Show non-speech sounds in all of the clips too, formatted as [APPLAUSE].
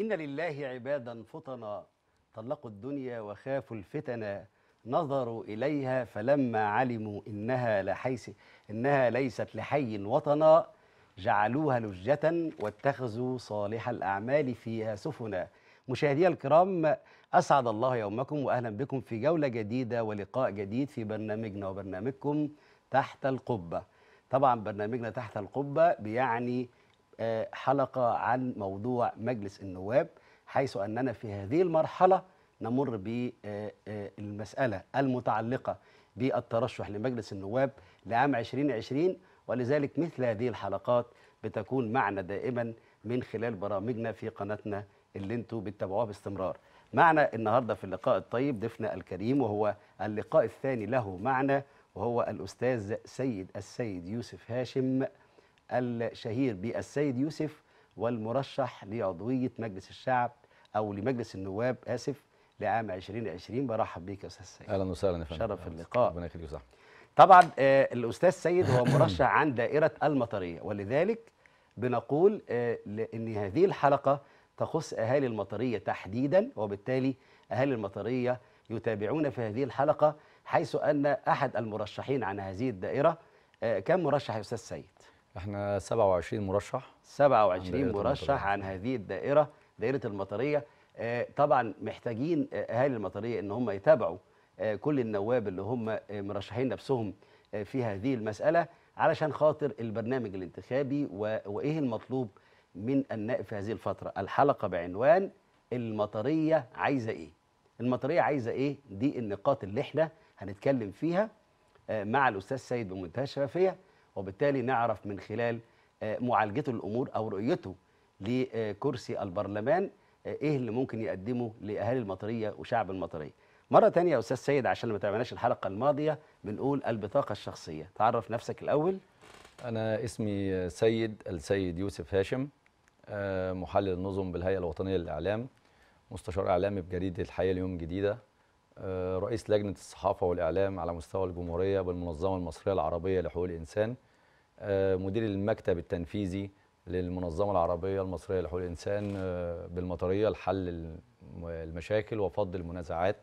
إن لله عبادا فطنا طلقوا الدنيا وخافوا الفتنا نظروا إليها فلما علموا إنها لحيث إنها ليست لحي وطنا جعلوها لجة واتخذوا صالح الأعمال فيها سفنا مشاهدينا الكرام أسعد الله يومكم وأهلا بكم في جولة جديدة ولقاء جديد في برنامجنا وبرنامجكم تحت القبة طبعا برنامجنا تحت القبة بيعني حلقة عن موضوع مجلس النواب حيث أننا في هذه المرحلة نمر بالمسألة المتعلقة بالترشح لمجلس النواب لعام 2020 ولذلك مثل هذه الحلقات بتكون معنا دائما من خلال برامجنا في قناتنا اللي انتوا بتتابعوها باستمرار معنا النهارده في اللقاء الطيب ضيفنا الكريم وهو اللقاء الثاني له معنا وهو الاستاذ سيد السيد يوسف هاشم الشهير بالسيد يوسف والمرشح لعضوية مجلس الشعب أو لمجلس النواب آسف لعام 2020 برحب بك يا أستاذ سيد أهلا وسهلا يا فندم شرف اللقاء ربنا يخليك صح طبعا آه، الأستاذ سيد هو مرشح عن دائرة المطرية ولذلك بنقول آه، إن هذه الحلقة تخص أهالي المطرية تحديدا وبالتالي أهالي المطرية يتابعون في هذه الحلقة حيث أن أحد المرشحين عن هذه الدائرة آه، كان مرشح يا أستاذ سيد؟ احنا 27 مرشح 27 مرشح عن هذه الدائره دائره المطريه آه، طبعا محتاجين آه، اهالي المطريه ان هم يتابعوا آه، كل النواب اللي هم مرشحين نفسهم في هذه المساله علشان خاطر البرنامج الانتخابي وايه المطلوب من النائب في هذه الفتره الحلقه بعنوان المطريه عايزه ايه المطريه عايزه ايه دي النقاط اللي احنا هنتكلم فيها مع الاستاذ سيد بمنتهى الشفافيه وبالتالي نعرف من خلال آه، معالجته الامور او رؤيته لكرسي البرلمان آه، ايه اللي ممكن يقدمه لاهالي المطريه وشعب المطريه مرة تانية يا أستاذ سيد عشان ما تعملناش الحلقة الماضية بنقول البطاقة الشخصية تعرف نفسك الأول أنا اسمي سيد السيد يوسف هاشم آه، محلل النظم بالهيئة الوطنية للإعلام مستشار إعلامي بجريدة الحياة اليوم جديدة آه، رئيس لجنه الصحافه والاعلام على مستوى الجمهوريه بالمنظمه المصريه العربيه لحقوق الانسان آه، مدير المكتب التنفيذي للمنظمه العربيه المصريه لحقوق الانسان آه، بالمطريه لحل المشاكل وفض المنازعات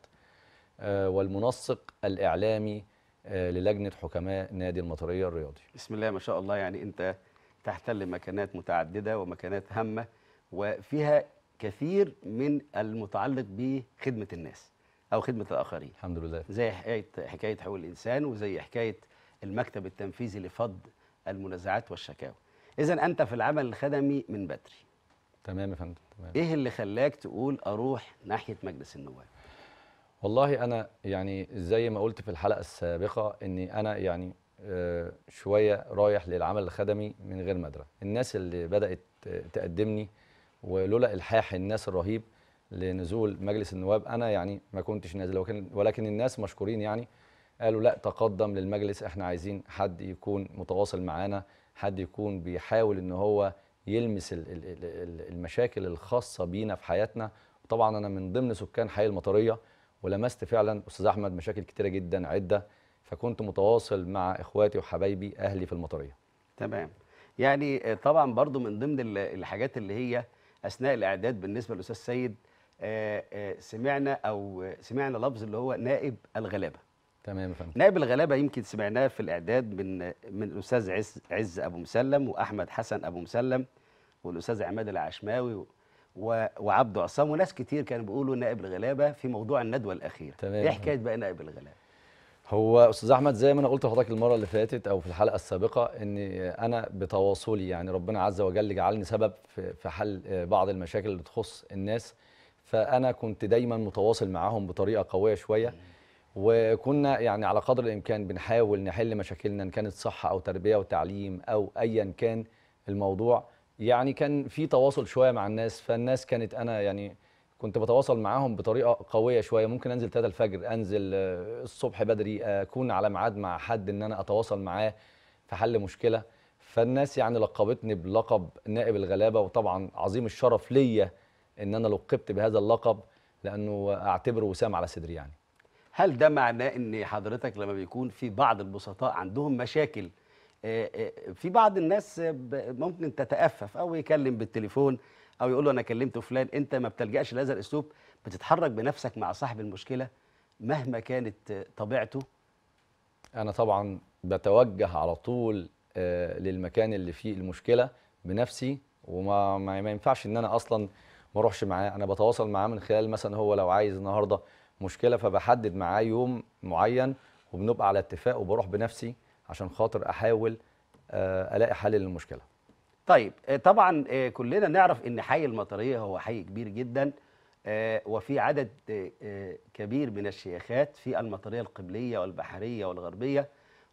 والمنسق الاعلامي للجنه حكماء نادي المطريه الرياضي. بسم الله ما شاء الله يعني انت تحتل مكانات متعدده ومكانات هامه وفيها كثير من المتعلق بخدمه الناس. او خدمه الاخرين الحمد لله زي حكايه حكايه حقوق الانسان وزي حكايه المكتب التنفيذي لفض المنازعات والشكاوى اذا انت في العمل الخدمي من بدري تمام يا فندم تمام ايه اللي خلاك تقول اروح ناحيه مجلس النواب والله انا يعني زي ما قلت في الحلقه السابقه اني انا يعني آه، شويه رايح للعمل الخدمي من غير مدرة الناس اللي بدات تقدمني ولولا الحاح الناس الرهيب لنزول مجلس النواب انا يعني ما كنتش نازل ولكن, ولكن الناس مشكورين يعني قالوا لا تقدم للمجلس احنا عايزين حد يكون متواصل معانا حد يكون بيحاول ان هو يلمس المشاكل الخاصه بينا في حياتنا طبعا انا من ضمن سكان حي المطريه ولمست فعلا استاذ احمد مشاكل كتيره جدا عده فكنت متواصل مع اخواتي وحبايبي اهلي في المطريه تمام يعني طبعا برضو من ضمن الحاجات اللي هي اثناء الاعداد بالنسبه للاستاذ سيد آه، آه، سمعنا او سمعنا لفظ اللي هو نائب الغلابه تمام فهمت نائب الغلابه يمكن سمعناه في الاعداد من من الاستاذ عز عز ابو مسلم واحمد حسن ابو مسلم والاستاذ عماد العشماوي وعبد عصام وناس كتير كانوا بيقولوا نائب الغلابه في موضوع الندوه الاخيره تمام ايه حكايه بقى نائب الغلابه هو استاذ احمد زي ما انا قلت لحضرتك المره اللي فاتت او في الحلقه السابقه ان انا بتواصلي يعني ربنا عز وجل جعلني سبب في حل بعض المشاكل اللي تخص الناس فانا كنت دايما متواصل معاهم بطريقه قويه شويه وكنا يعني على قدر الامكان بنحاول نحل مشاكلنا ان كانت صحه او تربيه وتعليم او ايا كان الموضوع يعني كان في تواصل شويه مع الناس فالناس كانت انا يعني كنت بتواصل معاهم بطريقه قويه شويه ممكن انزل 3 الفجر انزل الصبح بدري اكون على ميعاد مع حد ان انا اتواصل معاه في حل مشكله فالناس يعني لقبتني بلقب نائب الغلابه وطبعا عظيم الشرف ليا ان انا لقبت بهذا اللقب لانه اعتبره وسام على صدري يعني هل ده معناه ان حضرتك لما بيكون في بعض البسطاء عندهم مشاكل آه، آه، في بعض الناس ممكن تتأفف او يكلم بالتليفون او يقول له انا كلمت فلان انت ما بتلجأش لهذا الاسلوب بتتحرك بنفسك مع صاحب المشكله مهما كانت طبيعته انا طبعا بتوجه على طول آه، للمكان اللي فيه المشكله بنفسي وما ما ينفعش ان انا اصلا ما اروحش معاه انا بتواصل معاه من خلال مثلا هو لو عايز النهارده مشكله فبحدد معاه يوم معين وبنبقى على اتفاق وبروح بنفسي عشان خاطر احاول آه، الاقي حل للمشكله طيب آه، طبعا آه، كلنا نعرف ان حي المطريه هو حي كبير جدا وفي عدد كبير من الشيخات في المطريه القبليه والبحريه والغربيه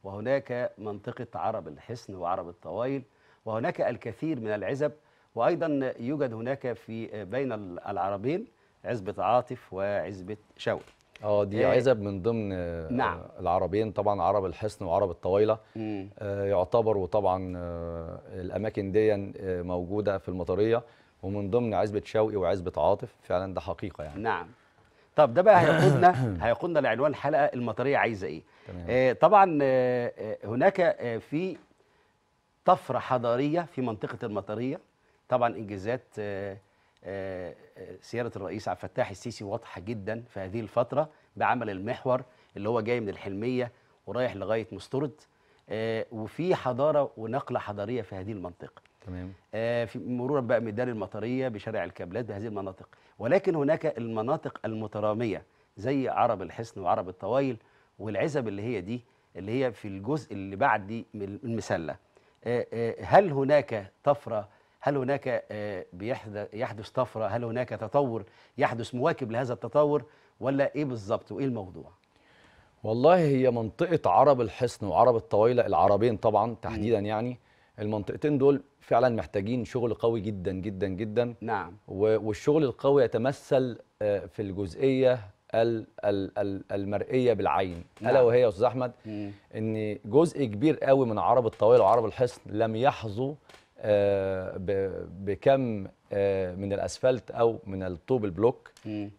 وهناك منطقه عرب الحصن وعرب الطوايل وهناك الكثير من العزب وأيضا يوجد هناك في بين العربين عزبة عاطف وعزبة شوقي اه دي آه، عزب من ضمن آه، نعم. العربين طبعا عرب الحصن وعرب الطويله آه يعتبروا طبعا آه الاماكن دي آه، موجوده في المطريه ومن ضمن عزبه شوقي وعزبه عاطف فعلا ده حقيقه يعني نعم طب ده بقى هيقودنا هيقودنا لعنوان الحلقه المطريه عايزه ايه تمام. آه طبعا آه هناك آه في طفره حضاريه في منطقه المطريه طبعا انجازات آه، آه، آه، سياده الرئيس عبد الفتاح السيسي واضحه جدا في هذه الفتره بعمل المحور اللي هو جاي من الحلميه ورايح لغايه مسترد وفي حضاره ونقله حضاريه في هذه المنطقه تمام في مرورا بقى ميدان المطريه بشارع الكابلات بهذه المناطق ولكن هناك المناطق المتراميه زي عرب الحصن وعرب الطوايل والعزب اللي هي دي اللي هي في الجزء اللي بعد دي من المسله هل هناك طفره هل هناك آه، يحدث طفره هل هناك تطور يحدث مواكب لهذا التطور ولا ايه بالظبط وايه الموضوع والله هي منطقه عرب الحصن وعرب الطويله العربين طبعا تحديدا م. يعني المنطقتين دول فعلا محتاجين شغل قوي جدا جدا جدا نعم والشغل القوي يتمثل آه، في الجزئيه المرئيه بالعين نعم. الا وهي يا استاذ احمد م. ان جزء كبير قوي من عرب الطويله وعرب الحصن لم يحظوا آه، بكم آه، من الاسفلت او من الطوب البلوك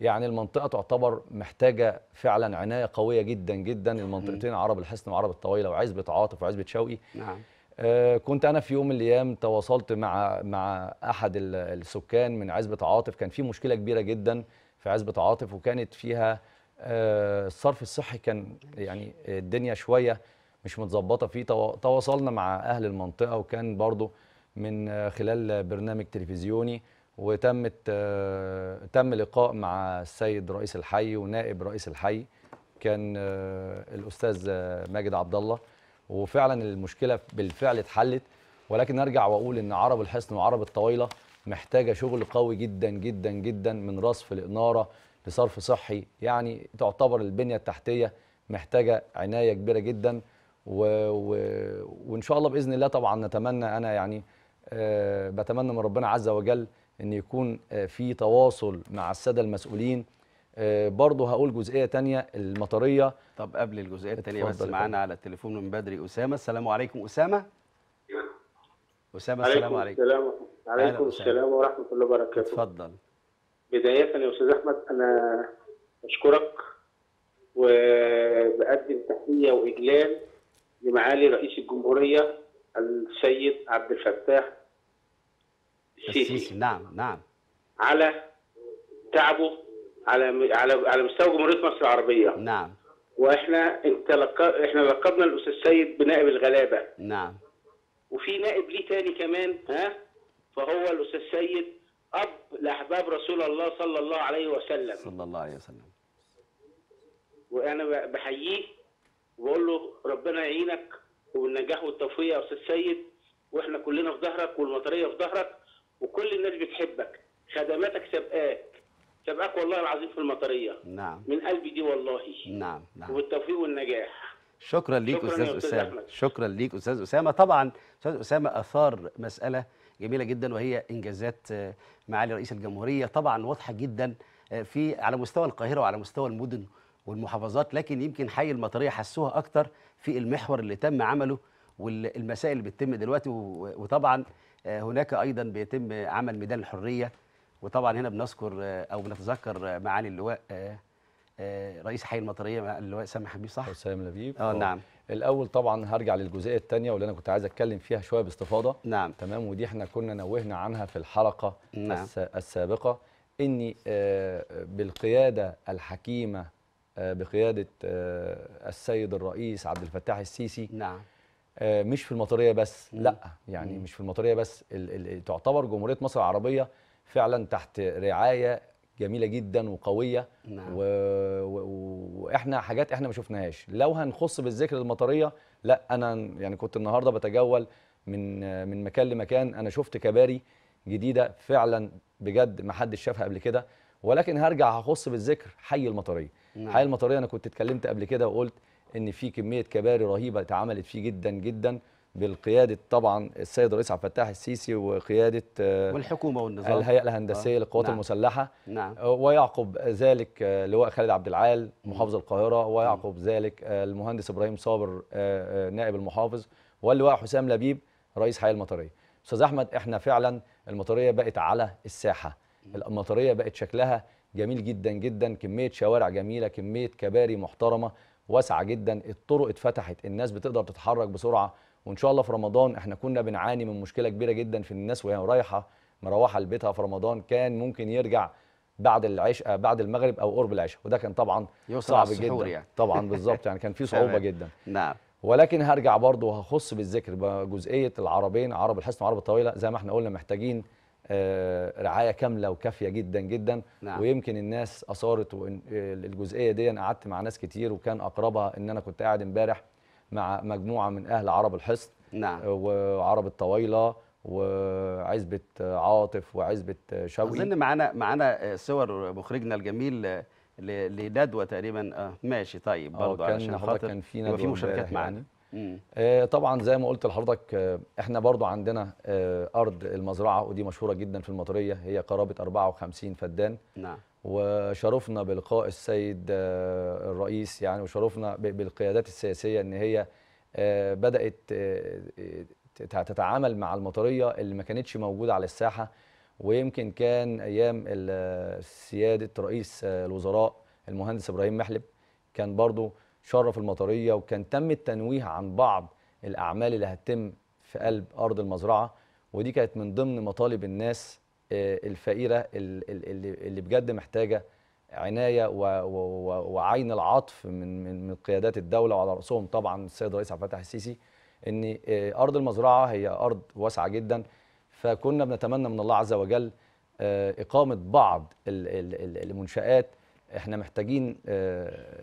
يعني المنطقه تعتبر محتاجه فعلا عنايه قويه جدا جدا المنطقتين عرب الحسن وعرب الطويله وعزبه عاطف وعزبه شوقي نعم آه، كنت انا في يوم من الايام تواصلت مع مع احد السكان من عزبه عاطف كان في مشكله كبيره جدا في عزبه عاطف وكانت فيها الصرف الصحي كان يعني الدنيا شويه مش متظبطه فيه تواصلنا مع اهل المنطقه وكان برضه من آه، خلال برنامج تلفزيوني وتمت آه، تم لقاء مع السيد رئيس الحي ونائب رئيس الحي كان آه، الاستاذ ماجد عبد الله وفعلا المشكله بالفعل اتحلت ولكن ارجع واقول ان عرب الحصن وعرب الطويله محتاجه شغل قوي جدا جدا جدا من رصف الاناره لصرف صحي يعني تعتبر البنيه التحتيه محتاجه عنايه كبيره جدا و... و... وان شاء الله باذن الله طبعا نتمنى انا يعني آه، بتمنى من ربنا عز وجل ان يكون آه، في تواصل مع الساده المسؤولين آه، برضه هقول جزئيه تانية المطريه طب قبل الجزئيه التانية بس معانا على التليفون من بدري اسامه السلام عليكم اسامه اسامه السلام عليكم السلام عليكم السلام ورحمه الله وبركاته اتفضل بدايه يا استاذ احمد انا اشكرك وبقدم تحيه واجلال لمعالي رئيس الجمهوريه السيد عبد الفتاح السيسي نعم نعم على تعبه على على على مستوى جمهوريه مصر العربيه نعم واحنا انت لق... احنا لقبنا الاستاذ سيد بنائب الغلابه نعم وفي نائب ليه تاني كمان ها فهو الاستاذ سيد اب لاحباب رسول الله صلى الله عليه وسلم صلى الله عليه وسلم وانا بحييه وبقول له ربنا يعينك وبالنجاح والتوفيق يا استاذ سيد واحنا كلنا في ظهرك والمطريه في ظهرك وكل الناس بتحبك خدماتك سابقاك سابقاك والله العظيم في المطريه نعم من قلبي دي والله نعم نعم والتوفيق والنجاح شكرا ليك شكرا استاذ اسامه شكرا ليك استاذ اسامه طبعا استاذ اسامه اثار مساله جميله جدا وهي انجازات آه، معالي رئيس الجمهوريه طبعا واضحه جدا آه، في على مستوى القاهره وعلى مستوى المدن والمحافظات لكن يمكن حي المطريه حسوها اكتر في المحور اللي تم عمله والمسائل اللي بتتم دلوقتي وطبعا آه، هناك ايضا بيتم عمل ميدان الحريه وطبعا هنا بنذكر آه، او بنتذكر آه، معالي اللواء رئيس حي المطريه اللواء سامح حبيب صح؟ سامح لبيب اه نعم الاول طبعا هرجع للجزئيه الثانيه واللي انا كنت عايز اتكلم فيها شويه باستفاضه نعم تمام ودي احنا كنا نوهنا عنها في الحلقه نعم. السابقه ان بالقياده الحكيمه آه، بقياده آه، السيد الرئيس عبد الفتاح السيسي نعم آه، مش في المطريه بس لا يعني مم. مش في المطريه بس تعتبر جمهوريه مصر العربيه فعلا تحت رعايه جميله جدا وقويه نعم. و... و... واحنا حاجات احنا ما شفناهاش لو هنخص بالذكر المطريه لا انا يعني كنت النهارده بتجول من من مكان لمكان انا شفت كباري جديده فعلا بجد ما حدش شافها قبل كده ولكن هرجع هخص بالذكر حي المطريه الحياه نعم. المطريه انا كنت اتكلمت قبل كده وقلت ان في كميه كباري رهيبه اتعملت فيه جدا جدا بالقياده طبعا السيد الرئيس عبد الفتاح السيسي وقياده آه، والحكومه والنظام الهيئه الهندسيه آه. للقوات نعم. المسلحه نعم. آه، ويعقب ذلك آه، لواء خالد عبد العال محافظ القاهره ويعقب ذلك المهندس ابراهيم صابر نائب المحافظ واللواء حسام لبيب رئيس حي المطريه استاذ احمد احنا فعلا المطريه بقت على الساحه المطريه بقت شكلها جميل جدا جدا كميه شوارع جميله كميه كباري محترمه واسعه جدا الطرق اتفتحت الناس بتقدر تتحرك بسرعه وان شاء الله في رمضان احنا كنا بنعاني من مشكله كبيره جدا في الناس وهي رايحه مروحه لبيتها في رمضان كان ممكن يرجع بعد العشاء بعد المغرب او قرب العشاء وده كان طبعا صعب جدا يعني. طبعا بالظبط يعني كان في [LAUGHS] صعوبه جدا نعم ولكن هرجع برضه وهخص بالذكر بجزئيه العربين عرب الحسن وعرب الطويله زي ما احنا قلنا محتاجين آه، رعايه كامله وكافيه جدا جدا نعم. ويمكن الناس اثارت آه، الجزئيه دي أنا قعدت مع ناس كتير وكان اقربها ان انا كنت قاعد امبارح مع مجموعه من اهل عرب الحصن نعم. آه، وعرب الطويله وعزبه عاطف وعزبه شوقي اظن معانا معانا صور مخرجنا الجميل لندوه تقريبا اه ماشي طيب برضه عشان خاطر كان في مشاركات معانا يعني. آه، طبعا زي ما قلت لحضرتك آه، احنا برضو عندنا آه، ارض المزرعه ودي مشهوره جدا في المطريه هي قرابه 54 فدان نعم وشرفنا بلقاء السيد الرئيس يعني وشرفنا بالقيادات السياسيه ان هي بدات تتعامل مع المطريه اللي ما كانتش موجوده على الساحه ويمكن كان ايام سياده رئيس الوزراء المهندس ابراهيم محلب كان برضو شرف المطريه وكان تم التنويه عن بعض الاعمال اللي هتتم في قلب ارض المزرعه ودي كانت من ضمن مطالب الناس آه، الفقيره اللي بجد محتاجه عنايه وعين العطف من من من قيادات الدوله وعلى راسهم طبعا السيد الرئيس عبد الفتاح السيسي ان آه، ارض المزرعه هي ارض واسعه جدا فكنا بنتمنى من الله عز وجل آه، اقامه بعض المنشات احنا محتاجين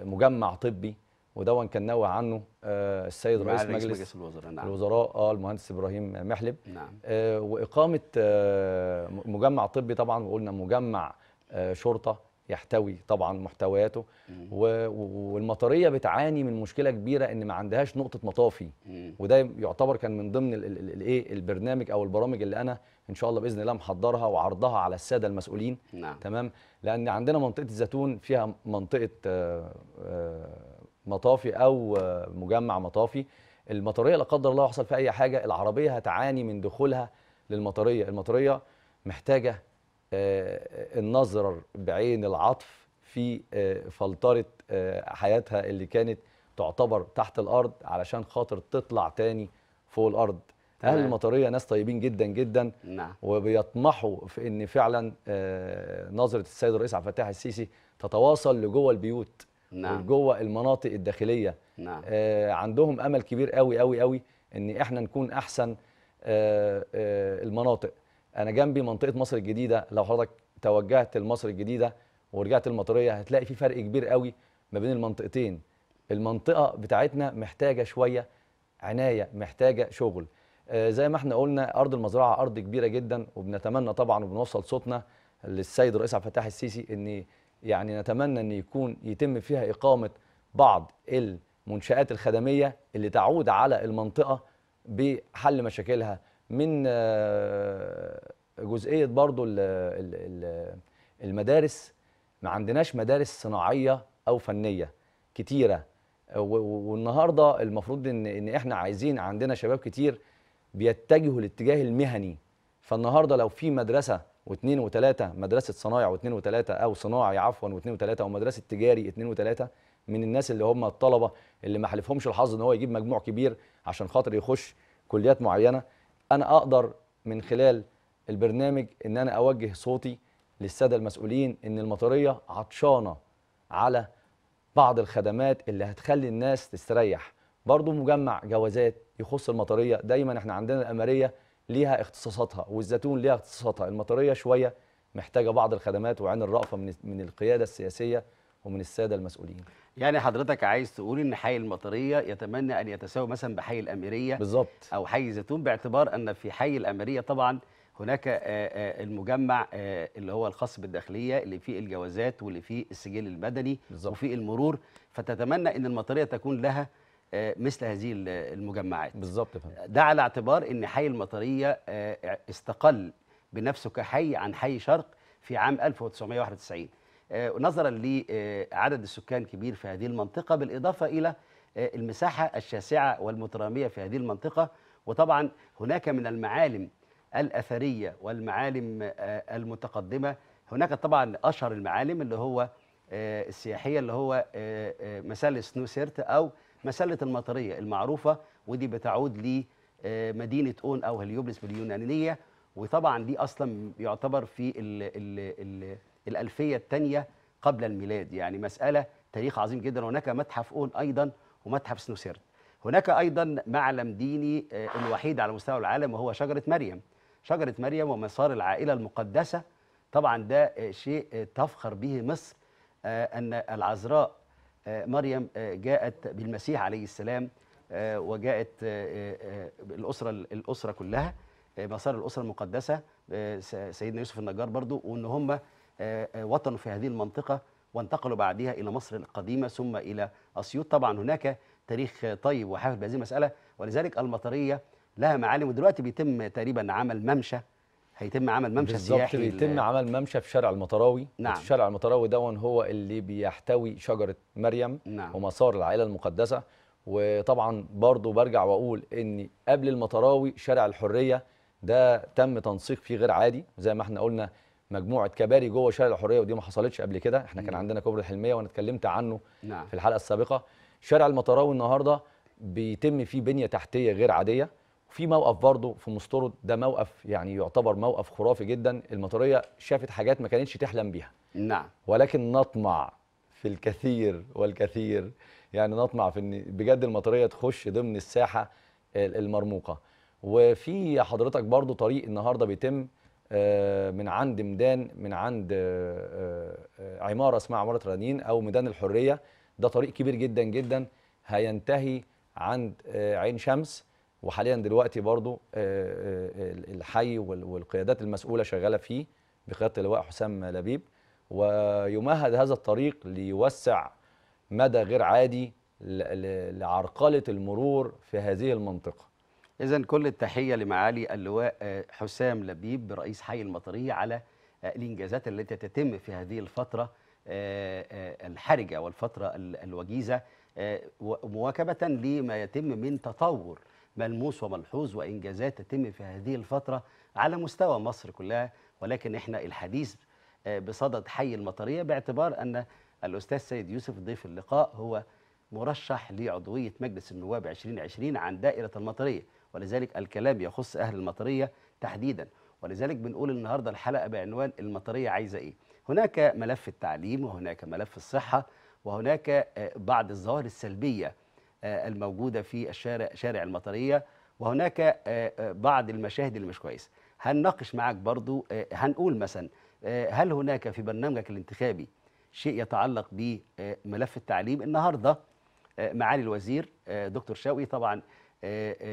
مجمع طبي ودون كان نوه عنه آه، السيد رئيس مجلس, مجلس الوزراء نعم. الوزراء اه المهندس ابراهيم محلب نعم. آه واقامه آه مجمع طبي طبعا وقلنا مجمع آه شرطه يحتوي طبعا محتوياته والمطريه بتعاني من مشكله كبيره ان ما عندهاش نقطه مطافي مم. وده يعتبر كان من ضمن الايه البرنامج او البرامج اللي انا ان شاء الله باذن الله محضرها وعرضها على الساده المسؤولين نعم. تمام لان عندنا منطقه الزيتون فيها منطقه آه آه مطافي او مجمع مطافي المطريه لا قدر الله يحصل في اي حاجه العربيه هتعاني من دخولها للمطريه المطريه محتاجه آه، آه، النظر بعين العطف في آه، فلتره حياتها اللي كانت تعتبر تحت الارض علشان خاطر تطلع تاني فوق الارض اهل نعم. المطريه ناس طيبين جدا جدا نعم. وبيطمحوا في ان فعلا نظره السيد الرئيس عبد الفتاح السيسي تتواصل لجوه البيوت نعم. جوه المناطق الداخليه نعم. آه عندهم امل كبير قوي قوي قوي ان احنا نكون احسن آه آه المناطق انا جنبي منطقه مصر الجديده لو حضرتك توجهت لمصر الجديده ورجعت المطريه هتلاقي في فرق كبير قوي ما بين المنطقتين المنطقه بتاعتنا محتاجه شويه عنايه محتاجه شغل آه زي ما احنا قلنا ارض المزرعه ارض كبيره جدا وبنتمنى طبعا وبنوصل صوتنا للسيد الرئيس عبد الفتاح السيسي ان يعني نتمنى ان يكون يتم فيها اقامه بعض المنشات الخدميه اللي تعود على المنطقه بحل مشاكلها من آه، جزئيه برضو المدارس ما عندناش مدارس صناعيه او فنيه كتيره والنهارده المفروض ان ان احنا عايزين عندنا شباب كتير بيتجهوا الاتجاه المهني فالنهارده لو في مدرسه واثنين وثلاثه مدرسه صنايع واثنين وثلاثه او صناعي عفوا واثنين وثلاثه او مدرسه تجاري اثنين وثلاثه من الناس اللي هم الطلبه اللي ما حلفهمش الحظ ان هو يجيب مجموع كبير عشان خاطر يخش كليات معينه انا اقدر من خلال البرنامج ان انا اوجه صوتي للساده المسؤولين ان المطريه عطشانه على بعض الخدمات اللي هتخلي الناس تستريح برضو مجمع جوازات يخص المطريه دايما احنا عندنا الاماريه ليها اختصاصاتها والزيتون ليها اختصاصاتها المطريه شويه محتاجه بعض الخدمات وعين الرأفه من من القياده السياسيه ومن الساده المسؤولين يعني حضرتك عايز تقول ان حي المطريه يتمنى ان يتساوي مثلا بحي الاميريه بالظبط او حي الزيتون باعتبار ان في حي الاميريه طبعا هناك المجمع اللي هو الخاص بالداخليه اللي فيه الجوازات واللي فيه السجل المدني بالزبط. وفيه المرور فتتمنى ان المطريه تكون لها آه، مثل هذه المجمعات بالظبط ده على اعتبار ان حي المطريه آه، استقل بنفسه كحي عن حي شرق في عام 1991 آه، نظرا لعدد السكان كبير في هذه المنطقه بالاضافه الى المساحه الشاسعه والمتراميه في هذه المنطقه وطبعا هناك من المعالم الاثريه والمعالم المتقدمه هناك طبعا اشهر المعالم اللي هو السياحيه اللي هو مثلث نوسيرت او مسله المطريه المعروفه ودي بتعود لمدينه آه، اون او هليوبلس باليونانيه وطبعا دي اصلا يعتبر في الـ الـ الـ الالفيه الثانيه قبل الميلاد يعني مساله تاريخ عظيم جدا هناك متحف اون ايضا ومتحف سنوسيرت هناك ايضا معلم ديني آه، الوحيد على مستوى العالم وهو شجره مريم شجره مريم ومسار العائله المقدسه طبعا ده آه، شيء تفخر به مصر ان العذراء آه، مريم آه، جاءت بالمسيح عليه السلام آه، وجاءت الأسرة الأسرة كلها مسار الأسرة المقدسة سيدنا يوسف النجار برضو وإن هم وطنوا في هذه المنطقة وانتقلوا بعدها إلى مصر القديمة ثم إلى أسيوط طبعا هناك تاريخ طيب وحافل بهذه المسألة ولذلك المطرية لها معالم ودلوقتي بيتم تقريبا عمل ممشى هيتم عمل ممشى سياحي بيتم عمل ممشى في شارع المطراوي نعم شارع المطراوي دون هو اللي بيحتوي شجره مريم نعم. ومسار العائله المقدسه وطبعا برضه برجع واقول ان قبل المطراوي شارع الحريه ده تم تنسيق فيه غير عادي زي ما احنا قلنا مجموعه كباري جوه شارع الحريه ودي ما حصلتش قبل كده احنا كان نعم. عندنا كوبري الحلميه وانا اتكلمت عنه نعم. في الحلقه السابقه شارع المطراوي النهارده بيتم فيه بنيه تحتيه غير عاديه في موقف برضه في مسترد ده موقف يعني يعتبر موقف خرافي جدا المطريه شافت حاجات ما كانتش تحلم بيها نعم ولكن نطمع في الكثير والكثير يعني نطمع في ان بجد المطريه تخش ضمن الساحه المرموقه وفي حضرتك برضه طريق النهارده بيتم آه، من عند ميدان من عند آه، آه، عماره اسمها عماره رنين او ميدان الحريه ده طريق كبير جدا جدا هينتهي عند عين شمس وحاليا دلوقتي برضو آه، آه، الحي والقيادات المسؤوله شغاله فيه بقياده اللواء حسام لبيب ويمهد هذا الطريق ليوسع مدى غير عادي لعرقله المرور في هذه المنطقه. اذا كل التحيه لمعالي اللواء آه، حسام لبيب رئيس حي المطريه على الانجازات التي تتم في هذه الفتره الحرجه والفتره الوجيزه مواكبه لما يتم من تطور ملموس وملحوظ وإنجازات تتم في هذه الفترة على مستوى مصر كلها ولكن إحنا الحديث آه، بصدد حي المطرية باعتبار أن الأستاذ سيد يوسف ضيف اللقاء هو مرشح لعضوية مجلس النواب 2020 عن دائرة المطرية ولذلك الكلام يخص أهل المطرية تحديدا ولذلك بنقول النهاردة الحلقة بعنوان المطرية عايزة إيه هناك ملف التعليم وهناك ملف الصحة وهناك آه، بعض الظواهر السلبية آه، الموجوده في الشارع شارع المطريه وهناك آه، آه، بعض المشاهد اللي مش كويسه هنناقش معاك برضو هنقول مثلا هل هناك في برنامجك الانتخابي شيء يتعلق بملف التعليم النهارده معالي الوزير دكتور شوقي طبعا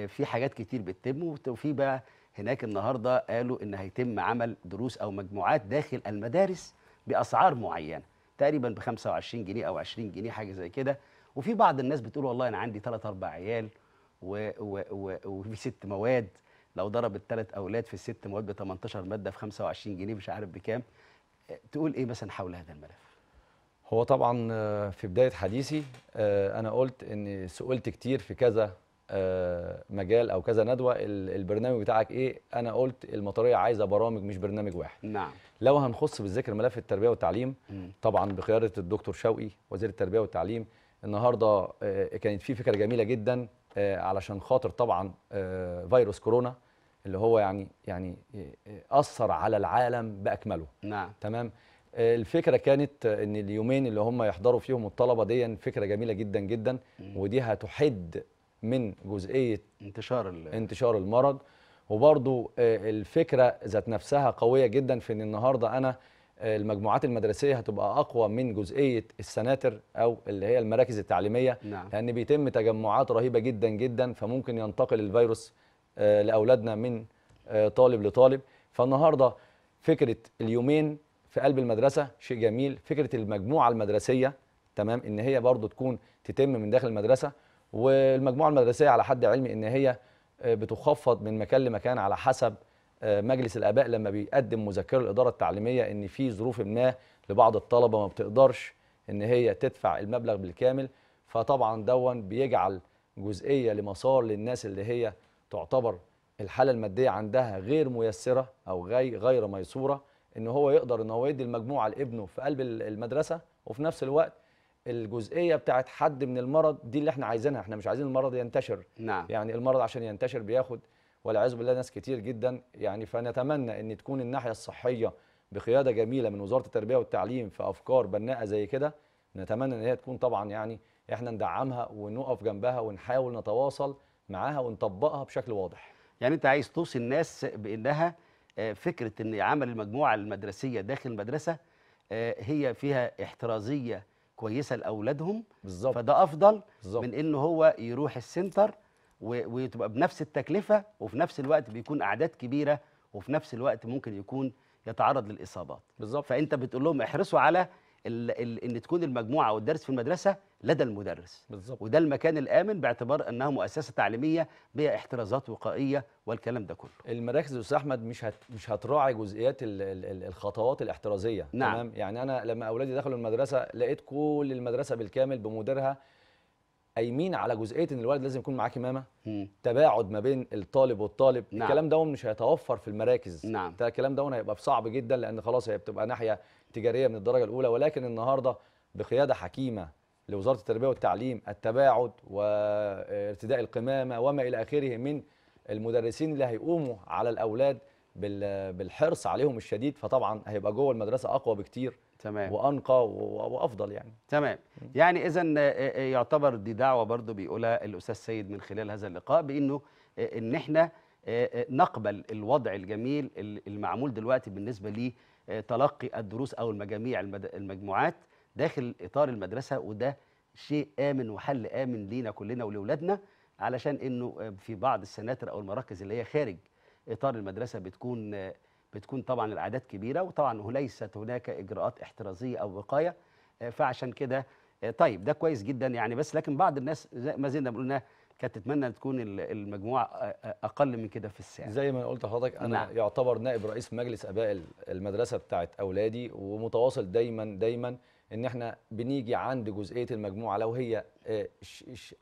في حاجات كتير بتتم وفي بقى هناك النهارده قالوا ان هيتم عمل دروس او مجموعات داخل المدارس باسعار معينه تقريبا ب 25 جنيه او 20 جنيه حاجه زي كده وفي بعض الناس بتقول والله انا عندي ثلاث اربع عيال وفي ست مواد لو ضربت ثلاث اولاد في الست مواد ب 18 ماده في 25 جنيه مش عارف بكام آه، تقول ايه مثلا حول هذا الملف هو طبعا آه، في بدايه حديثي آه، انا قلت ان سئلت كتير في كذا مجال او كذا ندوه البرنامج بتاعك ايه انا قلت المطريه عايزه برامج مش برنامج واحد نعم لو هنخص بالذكر ملف التربيه والتعليم طبعا بقياده الدكتور شوقي وزير التربيه والتعليم النهارده آه، كانت في فكره جميله جدا آه، علشان خاطر طبعا آه، فيروس كورونا اللي هو يعني يعني اثر على العالم باكمله نعم تمام الفكره كانت ان اليومين اللي هم يحضروا فيهم الطلبه دي فكره جميله جدا جدا ودي هتحد من جزئيه انتشار انتشار المرض وبرضو الفكره ذات نفسها قويه جدا في ان النهارده انا المجموعات المدرسيه هتبقى اقوى من جزئيه السناتر او اللي هي المراكز التعليميه نعم. لان بيتم تجمعات رهيبه جدا جدا فممكن ينتقل الفيروس آه، لاولادنا من آه، طالب لطالب فالنهارده فكره اليومين في قلب المدرسه شيء جميل فكره المجموعه المدرسيه تمام ان هي برضو تكون تتم من داخل المدرسه والمجموعه المدرسيه على حد علمي ان هي آه، بتخفض من مكان لمكان على حسب آه، مجلس الاباء لما بيقدم مذكره الاداره التعليميه ان في ظروف ما لبعض الطلبه ما بتقدرش ان هي تدفع المبلغ بالكامل فطبعا دون بيجعل جزئيه لمسار للناس اللي هي تعتبر الحاله الماديه عندها غير ميسره او غير ميسوره ان هو يقدر ان هو يدي المجموعه لابنه في قلب المدرسه وفي نفس الوقت الجزئيه بتاعت حد من المرض دي اللي احنا عايزينها احنا مش عايزين المرض ينتشر نعم. يعني المرض عشان ينتشر بياخد والعياذ بالله ناس كتير جدا يعني فنتمنى ان تكون الناحيه الصحيه بقياده جميله من وزاره التربيه والتعليم في افكار بناءه زي كده نتمنى ان هي تكون طبعا يعني احنا ندعمها ونقف جنبها ونحاول نتواصل معاها ونطبقها بشكل واضح يعني انت عايز توصي الناس بانها آه، فكره ان عمل المجموعه المدرسيه داخل المدرسه آه، هي فيها احترازيه كويسه لاولادهم بالظبط فده افضل بالزبط. من ان هو يروح السنتر وتبقى بنفس التكلفه وفي نفس الوقت بيكون اعداد كبيره وفي نفس الوقت ممكن يكون يتعرض للاصابات بالظبط فانت بتقول لهم احرصوا على الـ الـ ان تكون المجموعه والدرس في المدرسه لدى المدرس بالظبط وده المكان الامن باعتبار انها مؤسسه تعليميه بها احترازات وقائيه والكلام ده كله المراكز يا استاذ احمد مش هت مش هتراعي جزئيات الـ الـ الخطوات الاحترازيه نعم. تمام يعني انا لما اولادي دخلوا المدرسه لقيت كل المدرسه بالكامل بمديرها قايمين على جزئيه ان الولد لازم يكون معاه كمامه تباعد ما بين الطالب والطالب نعم. الكلام ده مش هيتوفر في المراكز نعم. الكلام ده هيبقى صعب جدا لان خلاص هي بتبقى ناحيه تجاريه من الدرجه الاولى ولكن النهارده بقياده حكيمه لوزاره التربيه والتعليم التباعد وارتداء القمامه وما الى اخره من المدرسين اللي هيقوموا على الاولاد بالحرص عليهم الشديد فطبعا هيبقى جوه المدرسه اقوى بكتير تمام وانقى وافضل يعني تمام يعني اذا آه، آه، آه، يعتبر دي دعوه برضو بيقولها الاستاذ سيد من خلال هذا اللقاء بانه ان احنا نقبل الوضع الجميل المعمول دلوقتي بالنسبه لتلقي الدروس او المجاميع المجموعات داخل اطار المدرسه وده شيء امن وحل امن لينا كلنا ولاولادنا علشان انه في بعض السناتر او المراكز اللي هي خارج اطار المدرسه بتكون بتكون طبعا الاعداد كبيره وطبعا ليست هناك اجراءات احترازيه او وقايه آه، فعشان كده آه، طيب ده كويس جدا يعني بس لكن بعض الناس ما زلنا انها كانت تتمنى تكون المجموعه آه، اقل من كده في السعر زي ما قلت لحضرتك انا نعم. يعتبر نائب رئيس مجلس اباء المدرسه بتاعت اولادي ومتواصل دايما دايما ان احنا بنيجي عند جزئيه المجموعه لو هي آه،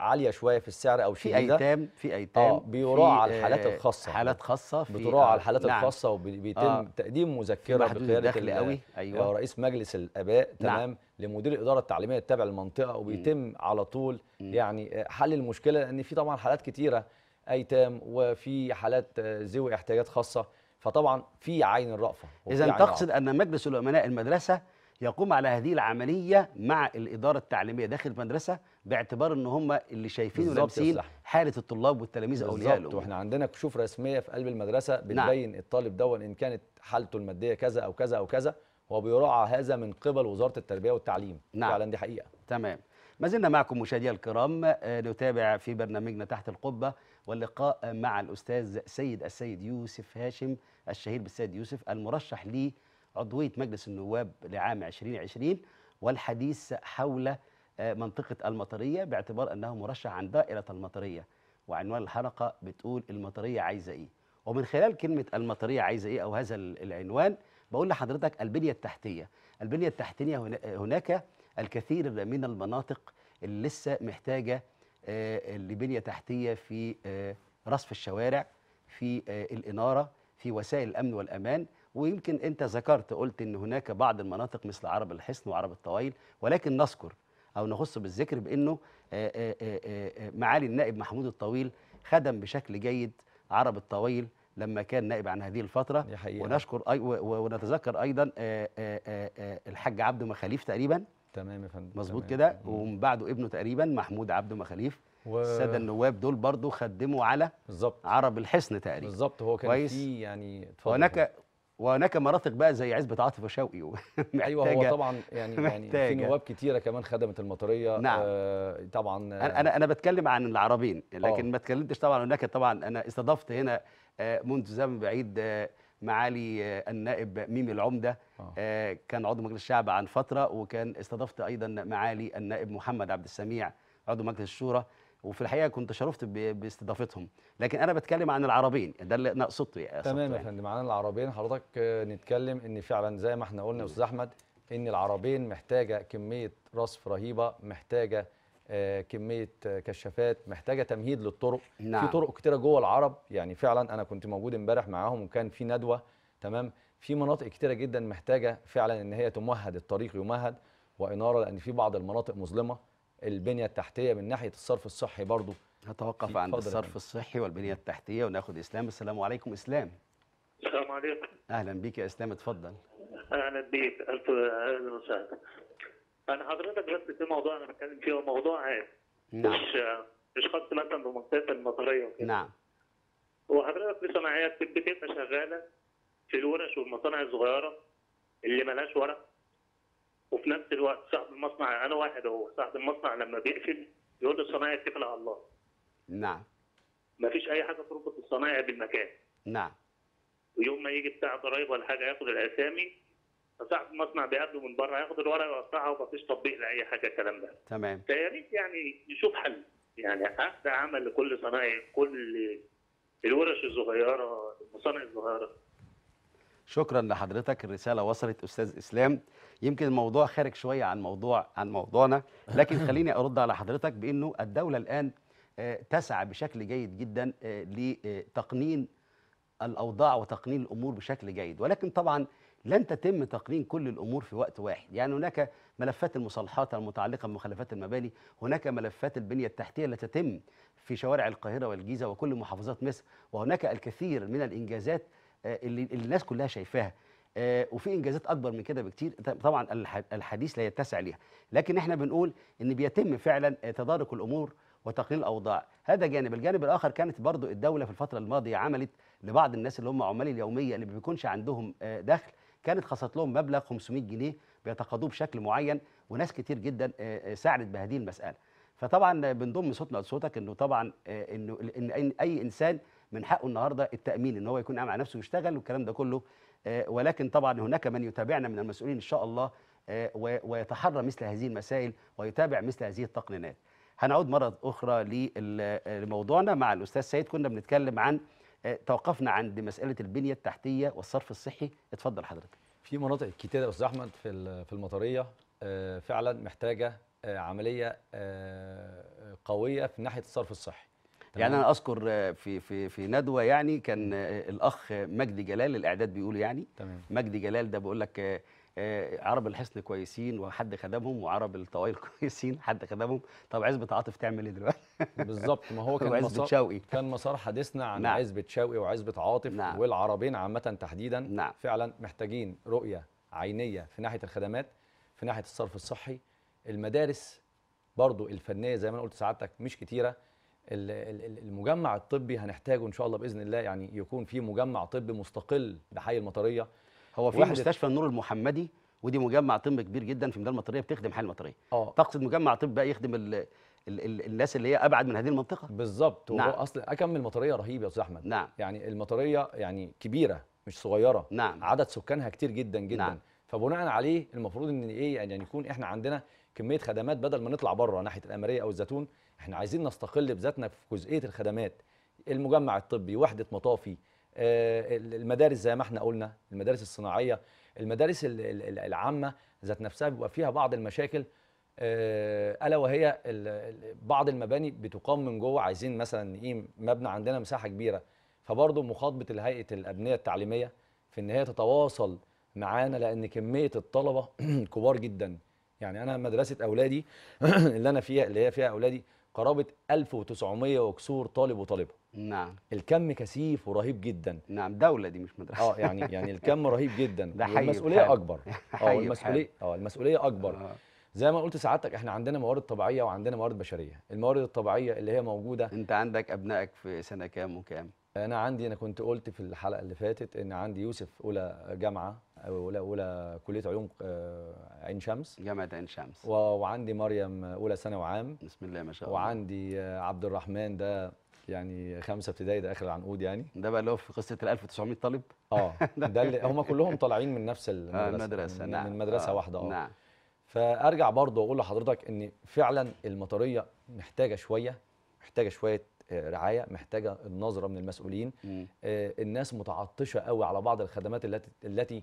عاليه شويه في السعر او كده في ايتام في آه، ايتام اه بيراعى الحالات الخاصه حالات خاصه في بتراعى آه الحالات نعم الخاصه وبيتم آه تقديم مذكره بقياده قوي ايوه آه، رئيس مجلس الاباء نعم تمام لمدير الاداره التعليميه التابع للمنطقه وبيتم على طول يعني حل المشكله لان في طبعا حالات كثيره ايتام وفي حالات ذوي احتياجات خاصه فطبعا في عين الرأفة اذا تقصد ان مجلس الامناء المدرسه يقوم على هذه العملية مع الإدارة التعليمية داخل المدرسة باعتبار ان هم اللي شايفين ولابسين حالة الطلاب والتلاميذ أولياء بالظبط واحنا عندنا كشوف رسمية في قلب المدرسة نعم. بتبين نعم. الطالب دون إن كانت حالته المادية كذا أو كذا أو كذا وبيراعى هذا من قبل وزارة التربية والتعليم نعم. فعلا دي حقيقة تمام ما زلنا معكم مشاهدينا الكرام آه، نتابع في برنامجنا تحت القبة واللقاء مع الأستاذ سيد السيد يوسف هاشم الشهير بالسيد يوسف المرشح ليه عضوية مجلس النواب لعام 2020 والحديث حول آه، منطقة المطرية باعتبار أنه مرشح عن دائرة المطرية وعنوان الحلقة بتقول المطرية عايزة إيه ومن خلال كلمة المطرية عايزة إيه أو هذا العنوان بقول لحضرتك البنية التحتية البنية التحتية هناك الكثير من المناطق اللي لسه محتاجة آه، لبنية تحتية في آه، رصف الشوارع في الإنارة في وسائل الأمن والأمان ويمكن انت ذكرت قلت ان هناك بعض المناطق مثل عرب الحصن وعرب الطويل ولكن نذكر او نخص بالذكر بانه آه، آه، آه، معالي النائب محمود الطويل خدم بشكل جيد عرب الطويل لما كان نائب عن هذه الفترة ونشكر أي ونتذكر أيضا الحاج عبده مخاليف تقريبا تمام يا فندم مظبوط كده ومن بعده ابنه تقريبا محمود عبده مخاليف و... الساده النواب دول برضو خدموا على بالزبط. عرب الحصن تقريبا بالظبط هو كان في يعني هناك وهناك مرافق بقى زي عزبه عاطف وشوقي [LAUGHS] ايوه هو طبعا يعني يعني في نواب كتيره كمان خدمت المطريه نعم آه طبعا انا انا بتكلم عن العربين آه. لكن أوه. ما اتكلمتش طبعا هناك طبعا انا استضفت هنا آه، منذ زمن بعيد آه، معالي النائب ميمي العمده أوه. كان عضو مجلس الشعب عن فتره وكان استضفت ايضا معالي النائب محمد عبد السميع عضو مجلس الشورى وفي الحقيقه كنت شرفت باستضافتهم لكن انا بتكلم عن العربين ده اللي انا قصدته يعني، تمام يا يعني. فندم معانا العربين حضرتك آه، نتكلم ان فعلا زي ما احنا قلنا يا استاذ احمد ان العربين محتاجه كميه رصف رهيبه محتاجه آه، كميه آه، كشافات محتاجه تمهيد للطرق نعم. في طرق كتيره جوه العرب يعني فعلا انا كنت موجود امبارح معاهم وكان في ندوه تمام في مناطق كتيره جدا محتاجه فعلا ان هي تمهد الطريق يمهد واناره لان في بعض المناطق مظلمه البنيه التحتيه من ناحيه الصرف الصحي برضو هتوقف عند الصرف الصحي والبنيه التحتيه وناخد اسلام السلام عليكم اسلام السلام عليكم اهلا بيك يا اسلام اتفضل اهلا بيك الف اهلا وسهلا انا حضرتك بس في موضوع انا بتكلم فيه موضوع عام نعم. مش مش خاص مثلا بمنطقه المطريه وكده نعم وحضرتك في صناعيه بتبقى شغاله في الورش والمصانع الصغيره اللي ملهاش ورق وفي نفس الوقت صاحب المصنع انا واحد اهو صاحب المصنع لما بيقفل يقول للصنايعي اتكل على الله نعم مفيش اي حاجه تربط الصنايعي بالمكان نعم ويوم ما يجي بتاع ضرايب ولا حاجه ياخد الاسامي فصاحب المصنع بيقابله من بره ياخد الورقه ويقطعها ومفيش تطبيق لاي حاجه الكلام ده تمام فيا ريت يعني نشوف حل يعني احسن عمل لكل صنايعي كل الورش الصغيره المصانع الصغيره شكرا لحضرتك الرساله وصلت استاذ اسلام يمكن الموضوع خارج شويه عن موضوع عن موضوعنا لكن [LAUGHS] خليني ارد على حضرتك بانه الدوله الان آه، تسعى بشكل جيد جدا آه، لتقنين الاوضاع وتقنين الامور بشكل جيد ولكن طبعا لن تتم تقنين كل الامور في وقت واحد، يعني هناك ملفات المصالحات المتعلقه بمخالفات المباني، هناك ملفات البنيه التحتيه التي تتم في شوارع القاهره والجيزه وكل محافظات مصر، وهناك الكثير من الانجازات آه، اللي الناس كلها شايفاها آه، وفي انجازات اكبر من كده بكتير طبعا الحديث لا يتسع ليها لكن احنا بنقول ان بيتم فعلا آه، تدارك الامور وتقليل الاوضاع هذا جانب الجانب الاخر كانت برضو الدوله في الفتره الماضيه عملت لبعض الناس اللي هم عمال اليوميه اللي ما بيكونش عندهم دخل كانت خصت لهم مبلغ 500 جنيه بيتقاضوه بشكل معين وناس كتير جدا ساعدت بهذه المساله فطبعا بنضم صوتنا لصوتك انه طبعا انه ان اي انسان من حقه النهارده التامين ان هو يكون قاعد مع نفسه ويشتغل والكلام ده كله آه، ولكن طبعا هناك من يتابعنا من المسؤولين ان شاء الله آه، ويتحرى مثل هذه المسائل ويتابع مثل هذه التقنينات. هنعود مره اخرى لموضوعنا مع الاستاذ سيد كنا بنتكلم عن آه، توقفنا عند مساله البنيه التحتيه والصرف الصحي اتفضل حضرتك. في مناطق كتيره يا استاذ احمد في في المطريه فعلا محتاجه عمليه قويه في ناحيه الصرف الصحي. يعني انا اذكر في في في ندوه يعني كان الاخ مجدي جلال الاعداد بيقول يعني تمام. مجدي جلال ده بيقول لك آه، عرب الحصن كويسين وحد خدمهم وعرب الطوائل [LAUGHS] كويسين حد خدمهم طب عزبه عاطف تعمل ايه دلوقتي بالظبط ما هو [LAUGHS] كان عزبه شوقي كان مسار حديثنا عن نعم. عزبه شوقي وعزبه عاطف نعم. والعربين عامه تحديدا نعم. فعلا محتاجين رؤيه عينيه في ناحيه الخدمات في ناحيه الصرف الصحي المدارس برضو الفنيه زي ما انا قلت سعادتك مش كتيره المجمع الطبي هنحتاجه ان شاء الله باذن الله يعني يكون في مجمع طبي مستقل بحي المطريه هو في مستشفى النور المحمدي ودي مجمع طب كبير جدا في ميدان المطريه بتخدم حي المطريه آه. تقصد مجمع طب بقى يخدم الـ الـ الـ الناس اللي هي ابعد من هذه المنطقه بالظبط نعم. اصل اكم المطريه رهيب يا استاذ احمد نعم. يعني المطريه يعني كبيره مش صغيره نعم. عدد سكانها كتير جدا جدا نعم. فبناء عليه المفروض ان ايه يعني يكون احنا عندنا كميه خدمات بدل ما نطلع بره ناحيه الاماريه او الزيتون احنا عايزين نستقل بذاتنا في جزئيه الخدمات المجمع الطبي وحده مطافي آه، المدارس زي ما احنا قلنا المدارس الصناعيه المدارس العامه ذات نفسها بيبقى فيها بعض المشاكل آه، الا وهي بعض المباني بتقام من جوه عايزين مثلا نقيم مبنى عندنا مساحه كبيره فبرضه مخاطبه الهيئه الابنيه التعليميه في ان هي تتواصل معانا لان كميه الطلبه [CLEARS THROAT] كبار جدا يعني انا مدرسه اولادي [CLEARS THROAT] اللي انا فيها اللي هي فيها اولادي قرابه 1900 وكسور طالب وطالبه نعم الكم كثيف ورهيب جدا نعم دوله دي مش مدرسه اه يعني يعني الكم رهيب جدا [LAUGHS] ده حقيقي [LAUGHS] آه، آه، المسؤولية اكبر اه المسؤوليه اه المسؤوليه اكبر زي ما قلت سعادتك احنا عندنا موارد طبيعيه وعندنا موارد بشريه الموارد الطبيعيه اللي هي موجوده انت عندك ابنائك في سنه كام وكام انا عندي انا كنت قلت في الحلقه اللي فاتت ان عندي يوسف اولى جامعه اولى اولى كليه علوم آه، عين شمس جامعه عين شمس وعندي مريم اولى ثانوي وعام بسم الله ما شاء الله وعندي آه، عبد الرحمن ده يعني خمسه ابتدائي ده اخر العنقود يعني ده بقى اللي هو في قصه ال 1900 طالب اه [LAUGHS] ده اللي هم كلهم طالعين من نفس آه، المدرسه, من, نعم. من مدرسه آه. واحده اه نعم فارجع برضه واقول لحضرتك ان فعلا المطريه محتاجه شويه محتاجه شويه رعايه محتاجه النظره من المسؤولين آه الناس متعطشه قوي على بعض الخدمات التي التي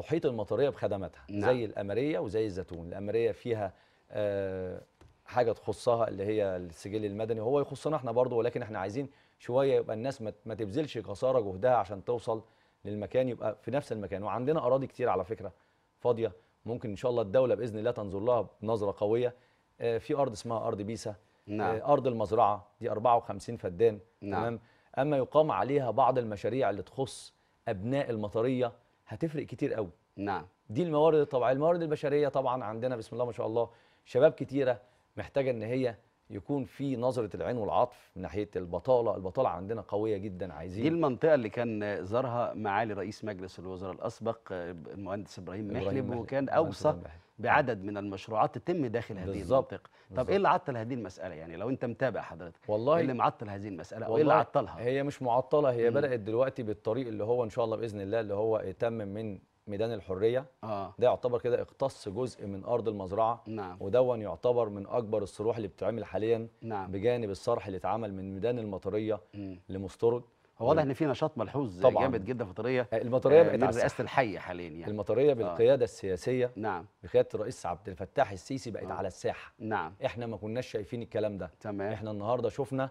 تحيط المطريه بخدماتها نعم. زي الامريه وزي الزيتون الامريه فيها آه حاجه تخصها اللي هي السجل المدني هو يخصنا احنا برضه ولكن احنا عايزين شويه يبقى الناس ما تبذلش خساره جهدها عشان توصل للمكان يبقى في نفس المكان وعندنا اراضي كتير على فكره فاضيه ممكن ان شاء الله الدوله باذن الله تنظر لها بنظره قويه آه في ارض اسمها ارض بيسا نعم. آه ارض المزرعه دي 54 فدان نعم. تمام اما يقام عليها بعض المشاريع اللي تخص ابناء المطريه هتفرق كتير قوي نعم دي الموارد الطبيعيه الموارد البشريه طبعا عندنا بسم الله ما شاء الله شباب كتيره محتاجه ان هي يكون في نظره العين والعطف من ناحيه البطاله، البطاله عندنا قويه جدا عايزين دي المنطقه اللي كان زارها معالي رئيس مجلس الوزراء الاسبق المهندس ابراهيم, محلب, وكان اوصى بعدد من المشروعات تتم داخل هذه المنطقه. طب بالزبط. ايه اللي عطل هذه المساله يعني لو انت متابع حضرتك والله ايه اللي معطل هذه المساله او ايه اللي عطلها؟ هي مش معطله هي م. بدات دلوقتي بالطريق اللي هو ان شاء الله باذن الله اللي هو تم من ميدان الحريه آه. ده يعتبر كده اقتص جزء من ارض المزرعه نعم. ودون يعتبر من اكبر الصروح اللي بتتعمل حاليا نعم. بجانب الصرح اللي اتعمل من ميدان المطريه لمسترد هو واضح ان في نشاط ملحوظ طبعا جامد جدا في آه، المطريه المطريه بقت آه رئاسه الحي حاليا يعني المطريه آه. بالقياده آه. السياسيه نعم بقياده الرئيس عبد الفتاح السيسي بقت آه. على الساحه نعم احنا ما كناش شايفين الكلام ده تمام احنا النهارده شفنا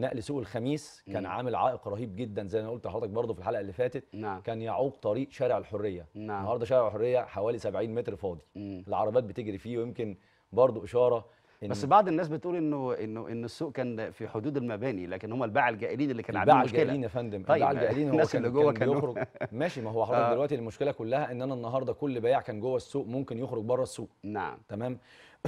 نقل سوق الخميس كان مم. عامل عائق رهيب جدا زي ما قلت لحضرتك برضه في الحلقه اللي فاتت نعم. كان يعوق طريق شارع الحريه نعم. النهارده شارع الحريه حوالي 70 متر فاضي مم. العربات بتجري فيه ويمكن برضه اشاره إن بس بعض الناس بتقول انه انه ان السوق كان في حدود المباني لكن هم الباعة الجائلين اللي كانوا عاملين مشكله الجائلين يا فندم طيب الباعة الجائلين هو الناس اللي جوه كان يخرج [LAUGHS] ماشي ما هو حضرتك آه. دلوقتي المشكله كلها ان انا النهارده كل بياع كان جوه السوق ممكن يخرج بره السوق نعم تمام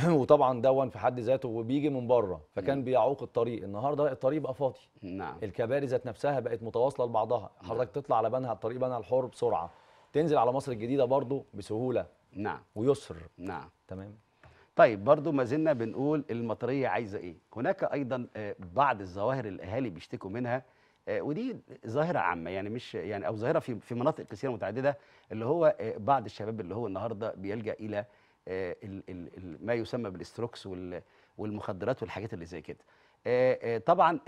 [CLEARS THROAT] وطبعا دون في حد ذاته وبيجي من بره فكان م. بيعوق الطريق النهارده الطريق بقى فاضي نعم الكباري ذات نفسها بقت متواصله لبعضها نعم. حضرتك تطلع على بنها الطريق بنها الحر بسرعه تنزل على مصر الجديده برضه بسهوله نعم ويسر نعم تمام طيب برضو ما زلنا بنقول المطريه عايزه ايه هناك ايضا آه، بعض الظواهر الاهالي بيشتكوا منها آه، ودي ظاهره عامه يعني مش يعني او ظاهره في في مناطق كثيره متعدده اللي هو آه، بعض الشباب اللي هو النهارده بيلجا الى آه، ما يسمى بالاستروكس والمخدرات والحاجات اللي زي كده آه، آه، طبعا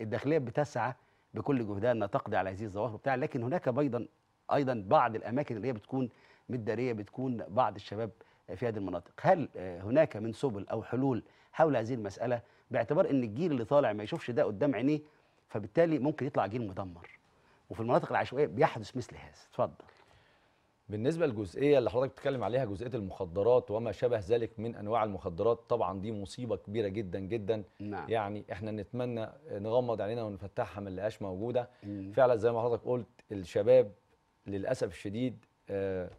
الداخليه بتسعى بكل جهدها انها تقضي على هذه الظواهر وبتاع لكن هناك ايضا ايضا بعض الاماكن اللي هي بتكون مداريه بتكون بعض الشباب في هذه المناطق هل هناك من سبل او حلول حول هذه المساله باعتبار ان الجيل اللي طالع ما يشوفش ده قدام عينيه فبالتالي ممكن يطلع جيل مدمر وفي المناطق العشوائيه بيحدث مثل هذا اتفضل بالنسبه للجزئيه اللي حضرتك بتتكلم عليها جزئيه المخدرات وما شابه ذلك من انواع المخدرات طبعا دي مصيبه كبيره جدا جدا نعم. يعني احنا نتمنى نغمض عينينا ونفتحها من اللي موجوده مم. فعلا زي ما حضرتك قلت الشباب للاسف الشديد آه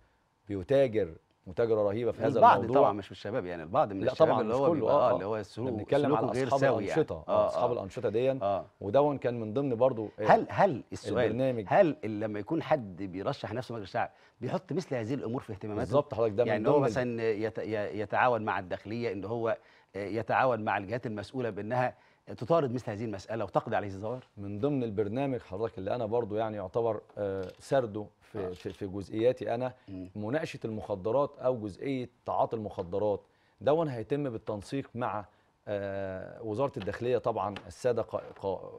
بيتاجر متاجره رهيبه في هذا البعض الموضوع طبعا مش الشباب يعني البعض من لا الشباب طبعا اللي هو كله آه،, آه،, اه اللي هو السلوك بنتكلم على غير اصحاب يعني. الانشطه يعني. آه اصحاب الانشطه دي آه ودون كان من ضمن برضو هل هل السؤال البرنامج هل لما يكون حد بيرشح نفسه مجلس الشعب بيحط مثل هذه الامور في اهتماماته بالظبط حضرتك ده يعني هو مثلا يتعاون مع الداخليه ان هو يتعاون مع الجهات المسؤوله بانها تطارد مثل هذه المساله وتقضي على هذه الظواهر من ضمن البرنامج حضرتك اللي انا برضو يعني يعتبر سرده في آه. في, في جزئياتي انا م. مناقشه المخدرات او جزئيه تعاطي المخدرات دون هيتم بالتنسيق مع آه وزاره الداخليه طبعا الساده آه،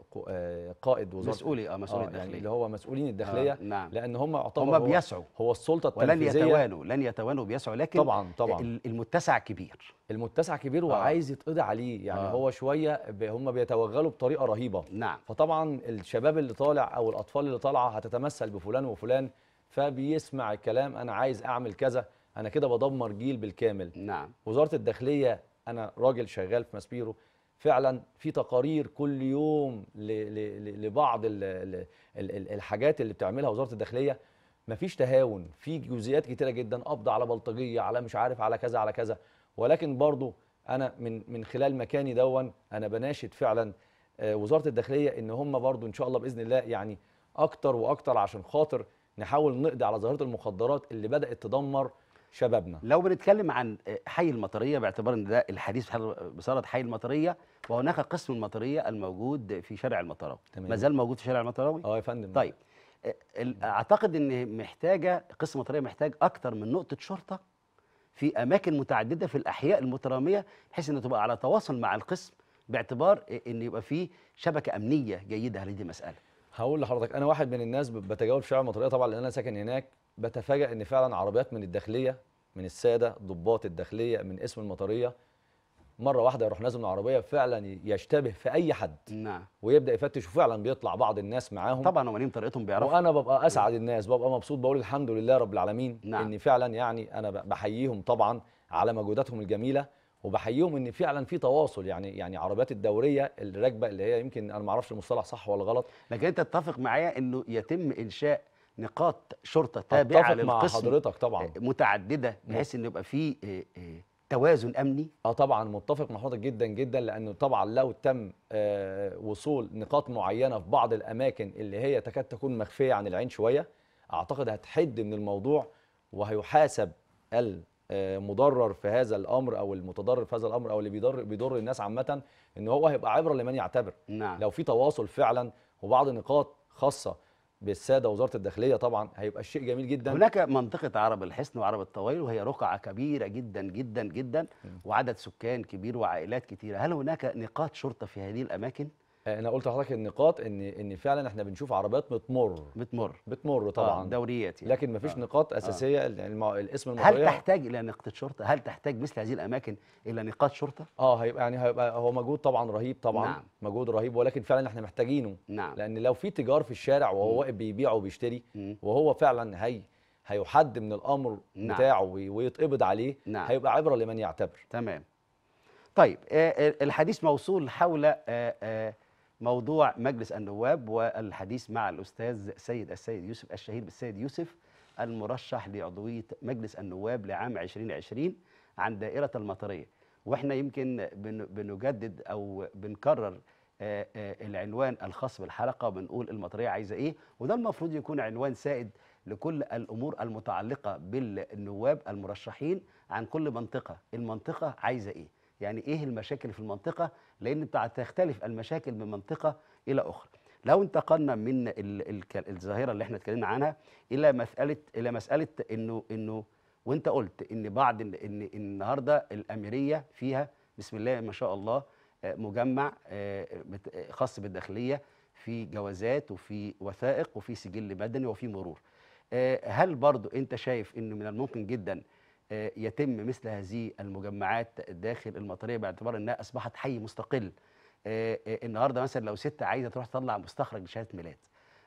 قائد وزاره مسؤولي اه مسؤولي آه يعني الداخليه يعني اللي هو مسؤولين الداخليه آه نعم لان هم يعتبروا هم بيسعوا هو, السلطه التنفيذيه ولن يتوانوا لن يتوانوا بيسعوا لكن طبعا طبعا المتسع كبير المتسع كبير آه وعايز يتقضي عليه يعني آه هو شويه هم بيتوغلوا بطريقه رهيبه نعم فطبعا الشباب اللي طالع او الاطفال اللي طالعه هتتمثل بفلان وفلان فبيسمع الكلام انا عايز اعمل كذا انا كده بدمر جيل بالكامل نعم وزاره الداخليه انا راجل شغال في ماسبيرو فعلا في تقارير كل يوم لبعض الحاجات اللي بتعملها وزاره الداخليه مفيش تهاون في جزئيات كتيره جدا قبض على بلطجيه على مش عارف على كذا على كذا ولكن برضو انا من من خلال مكاني دون انا بناشد فعلا آه، وزاره الداخليه ان هم برضو ان شاء الله باذن الله يعني اكتر واكتر عشان خاطر نحاول نقضي على ظاهره المخدرات اللي بدات تدمر شبابنا لو بنتكلم عن آه، حي المطريه باعتبار ان ده الحديث بصاله حي المطريه وهناك قسم المطريه الموجود في شارع المطراوي ما زال موجود في شارع المطراوي اه يا فندم طيب آه، اعتقد ان محتاجه قسم المطريه محتاج اكتر من نقطه شرطه في اماكن متعدده في الاحياء المتراميه بحيث ان تبقى على تواصل مع القسم باعتبار آه، ان يبقى في شبكه امنيه جيده لهذه المساله هقول لحضرتك انا واحد من الناس بتجاوب شعر المطريه طبعا لان انا ساكن هناك بتفاجئ ان فعلا عربيات من الداخليه من الساده ضباط الداخليه من اسم المطريه مره واحده يروح نازل من العربيه فعلا يشتبه في اي حد نعم ويبدا يفتش وفعلا بيطلع بعض الناس معاهم طبعا هم طريقتهم بيعرفوا وانا ببقى اسعد الناس ببقى مبسوط بقول الحمد لله رب العالمين نعم. ان فعلا يعني انا بحييهم طبعا على مجهوداتهم الجميله وبحييهم ان فعلا في تواصل يعني يعني عربيات الدوريه الراكبه اللي هي يمكن انا ما اعرفش المصطلح صح ولا غلط لكن انت تتفق معايا انه يتم انشاء نقاط شرطه تابعه للقسم مع حضرتك طبعا متعدده بحيث ان يبقى في آه، آه، توازن امني اه طبعا متفق مع حضرتك جدا جدا لانه طبعا لو تم آه، وصول نقاط معينه في بعض الاماكن اللي هي تكاد تكون مخفيه عن العين شويه اعتقد هتحد من الموضوع وهيحاسب آه، مضرر في هذا الامر او المتضرر في هذا الامر او اللي بيضر بيضر الناس عامه ان هو هيبقى عبره لمن يعتبر نعم. لو في تواصل فعلا وبعض النقاط خاصه بالساده وزاره الداخليه طبعا هيبقى الشيء جميل جدا هناك منطقه عرب الحصن وعرب الطويل وهي رقعه كبيره جدا جدا جدا وعدد سكان كبير وعائلات كثيره هل هناك نقاط شرطه في هذه الاماكن انا قلت لحضرتك النقاط ان ان فعلا احنا بنشوف عربيات بتمر بتمر بتمر آه، طبعا آه دوريات يعني. لكن مفيش آه. نقاط آه. اساسيه آه. الاسم المصريه هل تحتاج الى نقطه شرطه هل تحتاج مثل هذه الاماكن الى نقاط شرطه اه هيبقى يعني هيبقى هو مجهود طبعا رهيب طبعا نعم. مجهود رهيب ولكن فعلا احنا محتاجينه نعم. لان لو في تجار في الشارع وهو واقف بيبيع وبيشتري وهو فعلا هي هيحد من الامر نعم. بتاعه ويتقبض عليه نعم. هيبقى عبره لمن يعتبر تمام طيب آه، الحديث موصول حول آآ آآ موضوع مجلس النواب والحديث مع الأستاذ سيد السيد يوسف الشهير بالسيد يوسف المرشح لعضوية مجلس النواب لعام 2020 عن دائرة المطرية وإحنا يمكن بنجدد أو بنكرر آه، آه، العنوان الخاص بالحلقة بنقول المطرية عايزة إيه وده المفروض يكون عنوان سائد لكل الأمور المتعلقة بالنواب المرشحين عن كل منطقة المنطقة عايزة إيه يعني ايه المشاكل في المنطقه لان تختلف المشاكل من منطقه الى اخرى لو انتقلنا من الظاهره اللي احنا اتكلمنا عنها الى مساله الى مساله انه انه وانت قلت ان بعض ان النهارده الاميريه فيها بسم الله ما شاء الله آه، مجمع آه، خاص بالداخليه في جوازات وفي وثائق وفي سجل مدني وفي مرور آه، هل برضو انت شايف انه من الممكن جدا يتم مثل هذه المجمعات داخل المطريه باعتبار انها اصبحت حي مستقل آه، آه، النهارده مثلا لو ست عايزه تروح تطلع مستخرج لشهاده ميلاد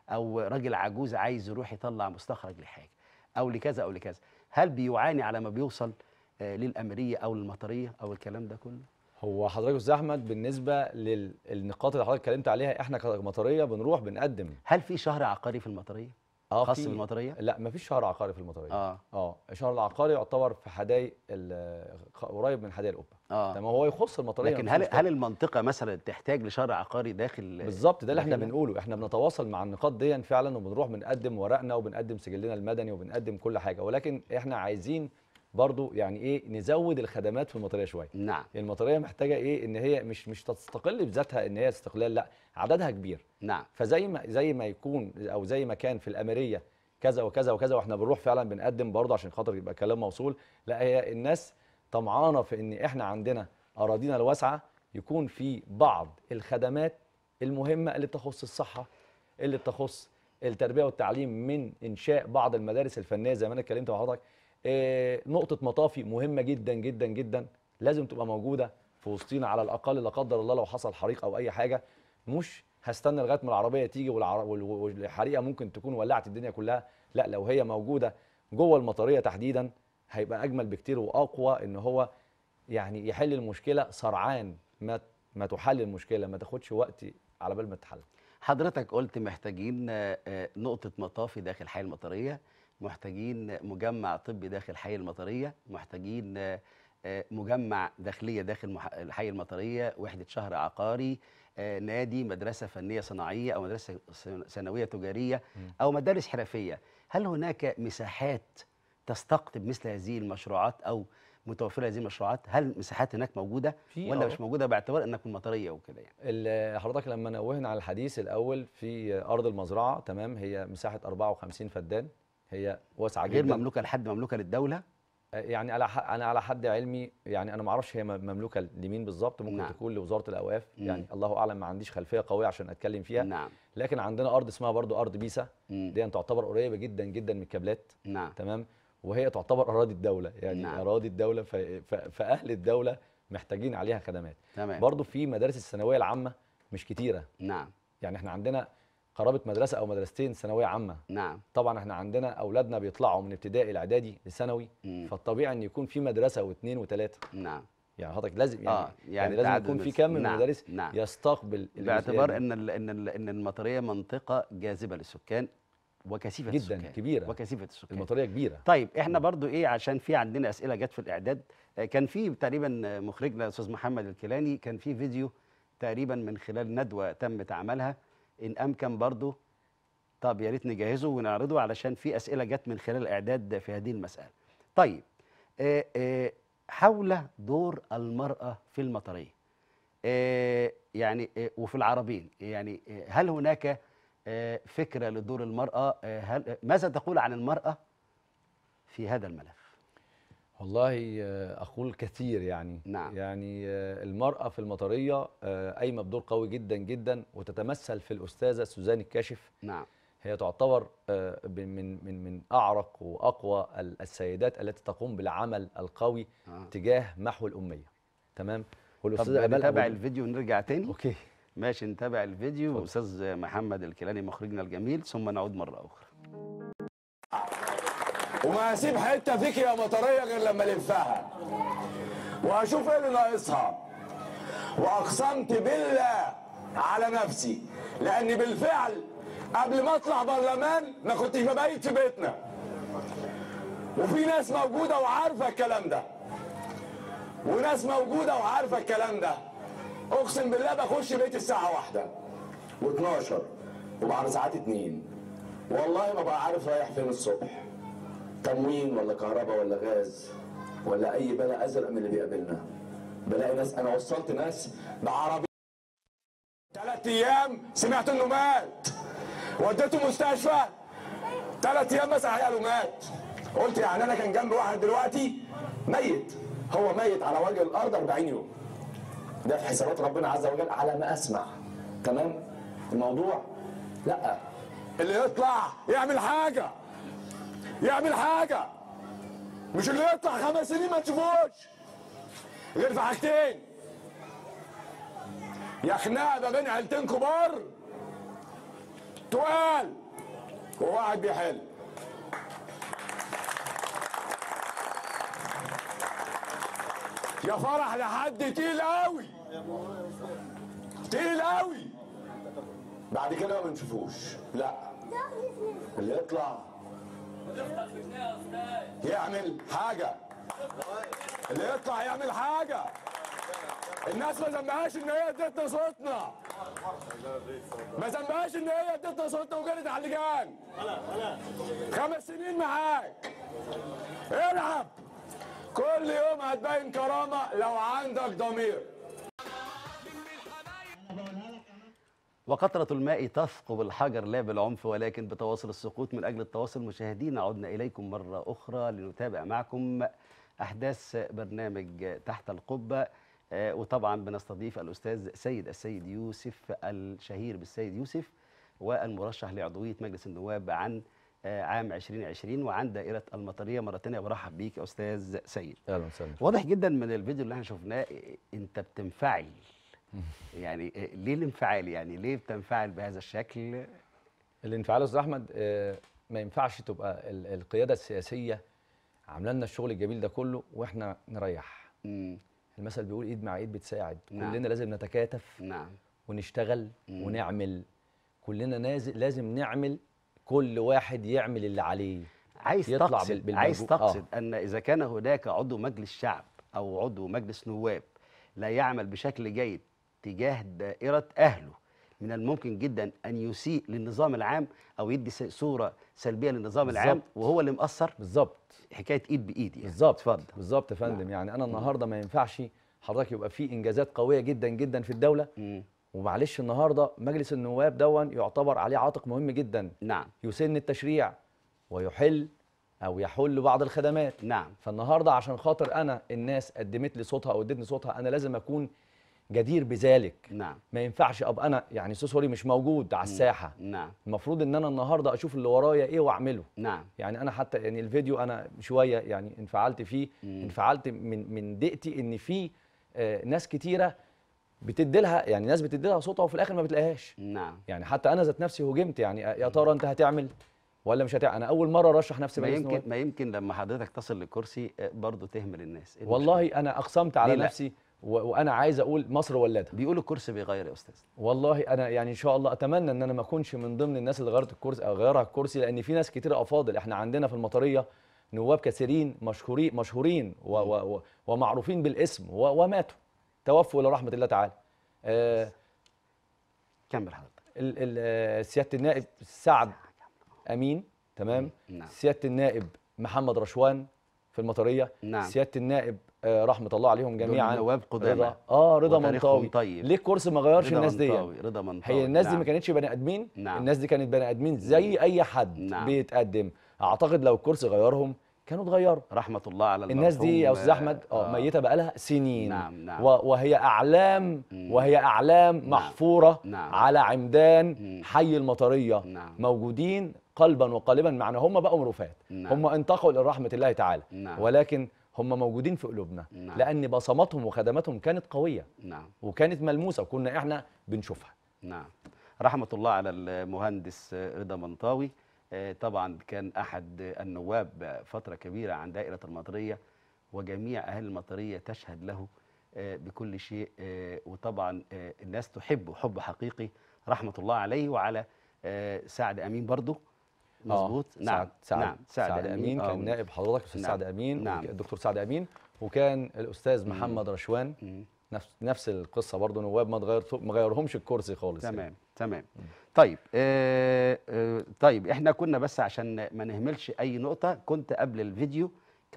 او راجل عجوز عايز يروح يطلع مستخرج لحاجه او لكذا او لكذا هل بيعاني على ما بيوصل آه، للامريه او للمطريه او الكلام ده كله هو حضرتك استاذ احمد بالنسبه للنقاط اللي حضرتك اتكلمت عليها احنا كمطريه بنروح بنقدم هل في شهر عقاري في المطريه آه خاص في... بالمطريه؟ لا مفيش شهر عقاري في المطريه اه اه الشهر العقاري يعتبر في حدائق قريب من حدائق القبه اه تمام هو يخص المطريه لكن هل هل المنطقه مثلا تحتاج لشهر عقاري داخل بالظبط ده اللي احنا بنقوله احنا بنتواصل مع النقاط دي فعلا وبنروح بنقدم ورقنا وبنقدم سجلنا المدني وبنقدم كل حاجه ولكن احنا عايزين برضو يعني ايه نزود الخدمات في المطريه شويه نعم المطريه محتاجه ايه ان هي مش مش تستقل بذاتها ان هي استقلال لا عددها كبير نعم فزي ما زي ما يكون او زي ما كان في الاميريه كذا وكذا وكذا واحنا بنروح فعلا بنقدم برضه عشان خاطر يبقى كلام موصول لا هي الناس طمعانه في ان احنا عندنا اراضينا الواسعه يكون في بعض الخدمات المهمه اللي بتخص الصحه اللي بتخص التربيه والتعليم من انشاء بعض المدارس الفنيه زي ما انا اتكلمت مع حضرتك آه، نقطه مطافي مهمه جدا جدا جدا لازم تبقى موجوده في وسطينا على الاقل لا قدر الله لو حصل حريق او اي حاجه مش هستنى لغايه ما العربيه تيجي والحريقه ممكن تكون ولعت الدنيا كلها لا لو هي موجوده جوه المطريه تحديدا هيبقى اجمل بكتير واقوى ان هو يعني يحل المشكله سرعان ما ما تحل المشكله ما تاخدش وقت على بال ما تتحل حضرتك قلت محتاجين آه، آه، نقطه مطافي داخل حي المطريه محتاجين مجمع طبي داخل حي المطريه محتاجين آه، مجمع داخليه داخل حي المطريه وحده شهر عقاري آه، نادي مدرسه فنيه صناعيه او مدرسه ثانويه تجاريه او مدارس حرفيه هل هناك مساحات تستقطب مثل هذه المشروعات او متوفره هذه المشروعات هل مساحات هناك موجوده ولا آه. مش موجوده باعتبار انك المطريه وكده يعني حضرتك لما نوهنا على الحديث الاول في ارض المزرعه تمام هي مساحه 54 فدان هي واسعه جدا غير مملوكه لحد مملوكه للدوله آه، يعني على انا على حد علمي يعني انا ما اعرفش هي مملوكه لمين بالظبط ممكن نعم. تكون لوزاره الاوقاف مم. يعني الله اعلم ما عنديش خلفيه قويه عشان اتكلم فيها نعم. لكن عندنا ارض اسمها برضو ارض بيسا دي تعتبر قريبه جدا جدا من الكابلات نعم. تمام وهي تعتبر اراضي الدوله يعني نعم. اراضي الدوله ف... ف... فاهل الدوله محتاجين عليها خدمات تمام. برضو في مدارس الثانويه العامه مش كتيره نعم يعني احنا عندنا قرابه مدرسه او مدرستين ثانويه عامه نعم طبعا احنا عندنا اولادنا بيطلعوا من ابتدائي الاعدادي لثانوي فالطبيعي ان يكون في مدرسه واثنين وثلاثه نعم يعني حضرتك لازم يعني, آه يعني, يعني لازم يكون في كم من نعم المدارس نعم يستقبل باعتبار ان الـ ان الـ ان المطريه منطقه جاذبه للسكان وكثيفه جدا السكان. كبيره وكثيفه السكان المطريه كبيره طيب احنا برضو ايه عشان في عندنا اسئله جت في الاعداد آه، كان في تقريبا مخرجنا الاستاذ محمد الكيلاني كان في فيديو تقريبا من خلال ندوه تم عملها ان امكن برضو طب يا ريت نجهزه ونعرضه علشان في اسئله جت من خلال الاعداد في هذه المساله طيب حول دور المراه في المطريه يعني وفي العربين يعني هل هناك فكره لدور المراه هل ماذا تقول عن المراه في هذا الملف والله آه، اقول كثير يعني نعم. يعني آه، المراه في المطريه آه، قايمه بدور قوي جدا جدا وتتمثل في الاستاذه سوزان الكاشف نعم هي تعتبر من من من اعرق واقوى السيدات التي تقوم بالعمل القوي آه. تجاه محو الاميه تمام والاستاذه امال نتابع أبو... الفيديو ونرجع تاني اوكي ماشي نتابع الفيديو استاذ محمد الكيلاني مخرجنا الجميل ثم نعود مره اخرى وما هسيب حته فيك يا مطريه غير لما الفها واشوف ايه اللي ناقصها واقسمت بالله على نفسي لاني بالفعل قبل ما اطلع برلمان ما كنتش ببيت في بيتنا وفي ناس موجوده وعارفه الكلام ده وناس موجوده وعارفه الكلام ده اقسم بالله بخش بيت الساعه واحدة و12 وبعد ساعات اتنين والله ما بقى عارف رايح فين الصبح تموين ولا كهرباء ولا غاز ولا اي بلاء ازرق من اللي بيقابلنا بلاقي ناس انا وصلت ناس بعربي ثلاث ايام سمعت انه مات وديته مستشفى ثلاث ايام بس قالوا مات قلت يعني انا كان جنبي واحد دلوقتي ميت هو ميت على وجه الارض 40 يوم ده في حسابات ربنا عز وجل على ما اسمع تمام الموضوع لا اللي يطلع يعمل حاجه يعمل حاجه مش اللي يطلع خمس سنين ما تشوفوش غير في حاجتين يا خناقه ما بين عيلتين كبار تقال وواحد بيحل يا فرح لحد تقيل قوي تقيل قوي بعد كده ما بنشوفوش لا اللي يطلع يعمل حاجة اللي يطلع يعمل حاجة الناس ما ذنبهاش ان هي ادتنا صوتنا ما ذنبهاش ان هي ادتنا صوتنا وجرت على اللجان خمس سنين معاك العب كل يوم هتبين كرامة لو عندك ضمير وقطرة الماء تثقب الحجر لا بالعنف ولكن بتواصل السقوط من أجل التواصل مشاهدين عدنا إليكم مرة أخرى لنتابع معكم أحداث برنامج تحت القبة آه، وطبعا بنستضيف الأستاذ سيد السيد يوسف الشهير بالسيد يوسف والمرشح لعضوية مجلس النواب عن آه، عام 2020 وعن دائرة المطرية مرة تانية برحب بيك يا أستاذ سيد أهلا وسهلا واضح جدا من الفيديو اللي احنا شفناه إيه، إيه، أنت بتنفعل [LAUGHS] يعني آه، ليه الانفعال يعني ليه بتنفعل بهذا الشكل الانفعال استاذ احمد آه، ما ينفعش تبقى القياده السياسيه عامله لنا الشغل الجميل ده كله واحنا نريح مم. المثل بيقول ايد مع ايد بتساعد نعم. كلنا لازم نتكاتف نعم. ونشتغل مم. ونعمل كلنا نازل لازم نعمل كل واحد يعمل اللي عليه عايز تقصد بال... عايز تقصد آه. ان اذا كان هناك عضو مجلس شعب او عضو مجلس نواب لا يعمل بشكل جيد تجاه دائرة أهله من الممكن جدا أن يسيء للنظام العام أو يدي صورة سلبية للنظام بالزبط. العام وهو اللي مقصر بالظبط حكاية إيد بإيد يعني بالظبط اتفضل بالظبط يا فندم نعم. يعني أنا النهاردة ما ينفعش حضرتك يبقى في إنجازات قوية جدا جدا في الدولة ومعلش النهارده مجلس النواب دون يعتبر عليه عاتق مهم جدا نعم يسن التشريع ويحل او يحل بعض الخدمات نعم فالنهارده عشان خاطر انا الناس قدمت لي صوتها او ادتني صوتها انا لازم اكون جدير بذلك نعم ما ينفعش ابقى انا يعني سوسوري مش موجود على نعم. الساحه نعم المفروض ان انا النهارده اشوف اللي ورايا ايه واعمله نعم يعني انا حتى يعني الفيديو انا شويه يعني انفعلت فيه مم. انفعلت من من دقتي ان في آه ناس كتيره بتدي لها يعني ناس بتدي لها صوتها وفي الاخر ما بتلاقيهاش نعم يعني حتى انا ذات نفسي هجمت يعني آه، يا ترى انت هتعمل ولا مش هتعمل انا اول مره رشح نفسي ما يمكن ما يمكن لما حضرتك تصل للكرسي آه، برضه تهمل الناس والله انا اقسمت على نفسي وانا عايز اقول مصر ولادها بيقولوا الكرسي بيغير يا استاذ والله انا يعني ان شاء الله اتمنى ان انا ما اكونش من ضمن الناس اللي غيرت الكرسي او غيرها الكرسي لان في ناس كتير افاضل احنا عندنا في المطريه نواب كثيرين مشهورين مشهورين و و ومعروفين بالاسم وماتوا توفوا الى رحمه الله تعالى آه كمل حضرتك آه، سياده النائب سعد امين تمام نعم. سياده النائب محمد رشوان في المطريه نعم. سياده النائب آه، رحمه الله عليهم جميعا نواب قدامى اه رضا منطاوي طيب. ليه الكرسي ما غيرش الناس دي رضا منطاوي هي الناس نعم. دي ما نعم. كانتش بني ادمين نعم. الناس دي كانت بني ادمين نعم. زي نعم. اي حد نعم. بيتقدم اعتقد لو الكرسي غيرهم كانوا اتغيروا رحمه الله على الناس دي يا استاذ احمد آه،, اه ميته بقالها سنين نعم نعم وهي اعلام مم. وهي اعلام نعم محفوره نعم على عمدان مم. حي المطريه نعم موجودين قلبا وقالبا معنا هم بقوا مرفات نعم هم انتقلوا رحمه الله تعالى نعم ولكن هم موجودين في قلوبنا نعم. لان بصماتهم وخدماتهم كانت قويه نعم. وكانت ملموسه وكنا احنا بنشوفها نعم رحمه الله على المهندس رضا منطاوي آه، طبعا كان احد النواب فتره كبيره عن دائره المطريه وجميع اهل المطريه تشهد له آه، بكل شيء آه، وطبعا الناس تحبه حب حقيقي رحمه الله عليه وعلى سعد امين برضه آه، مظبوط نعم سعد نعم سعد, سعد امين كان نائب حضرتك الاستاذ نعم سعد امين نعم الدكتور سعد امين وكان الاستاذ محمد رشوان نفس نفس القصه برضه نواب ما تغير ما غيرهمش الكرسي خالص يعني. تمام يعني. تمام مم. طيب آه،, آه طيب احنا كنا بس عشان ما نهملش اي نقطه كنت قبل الفيديو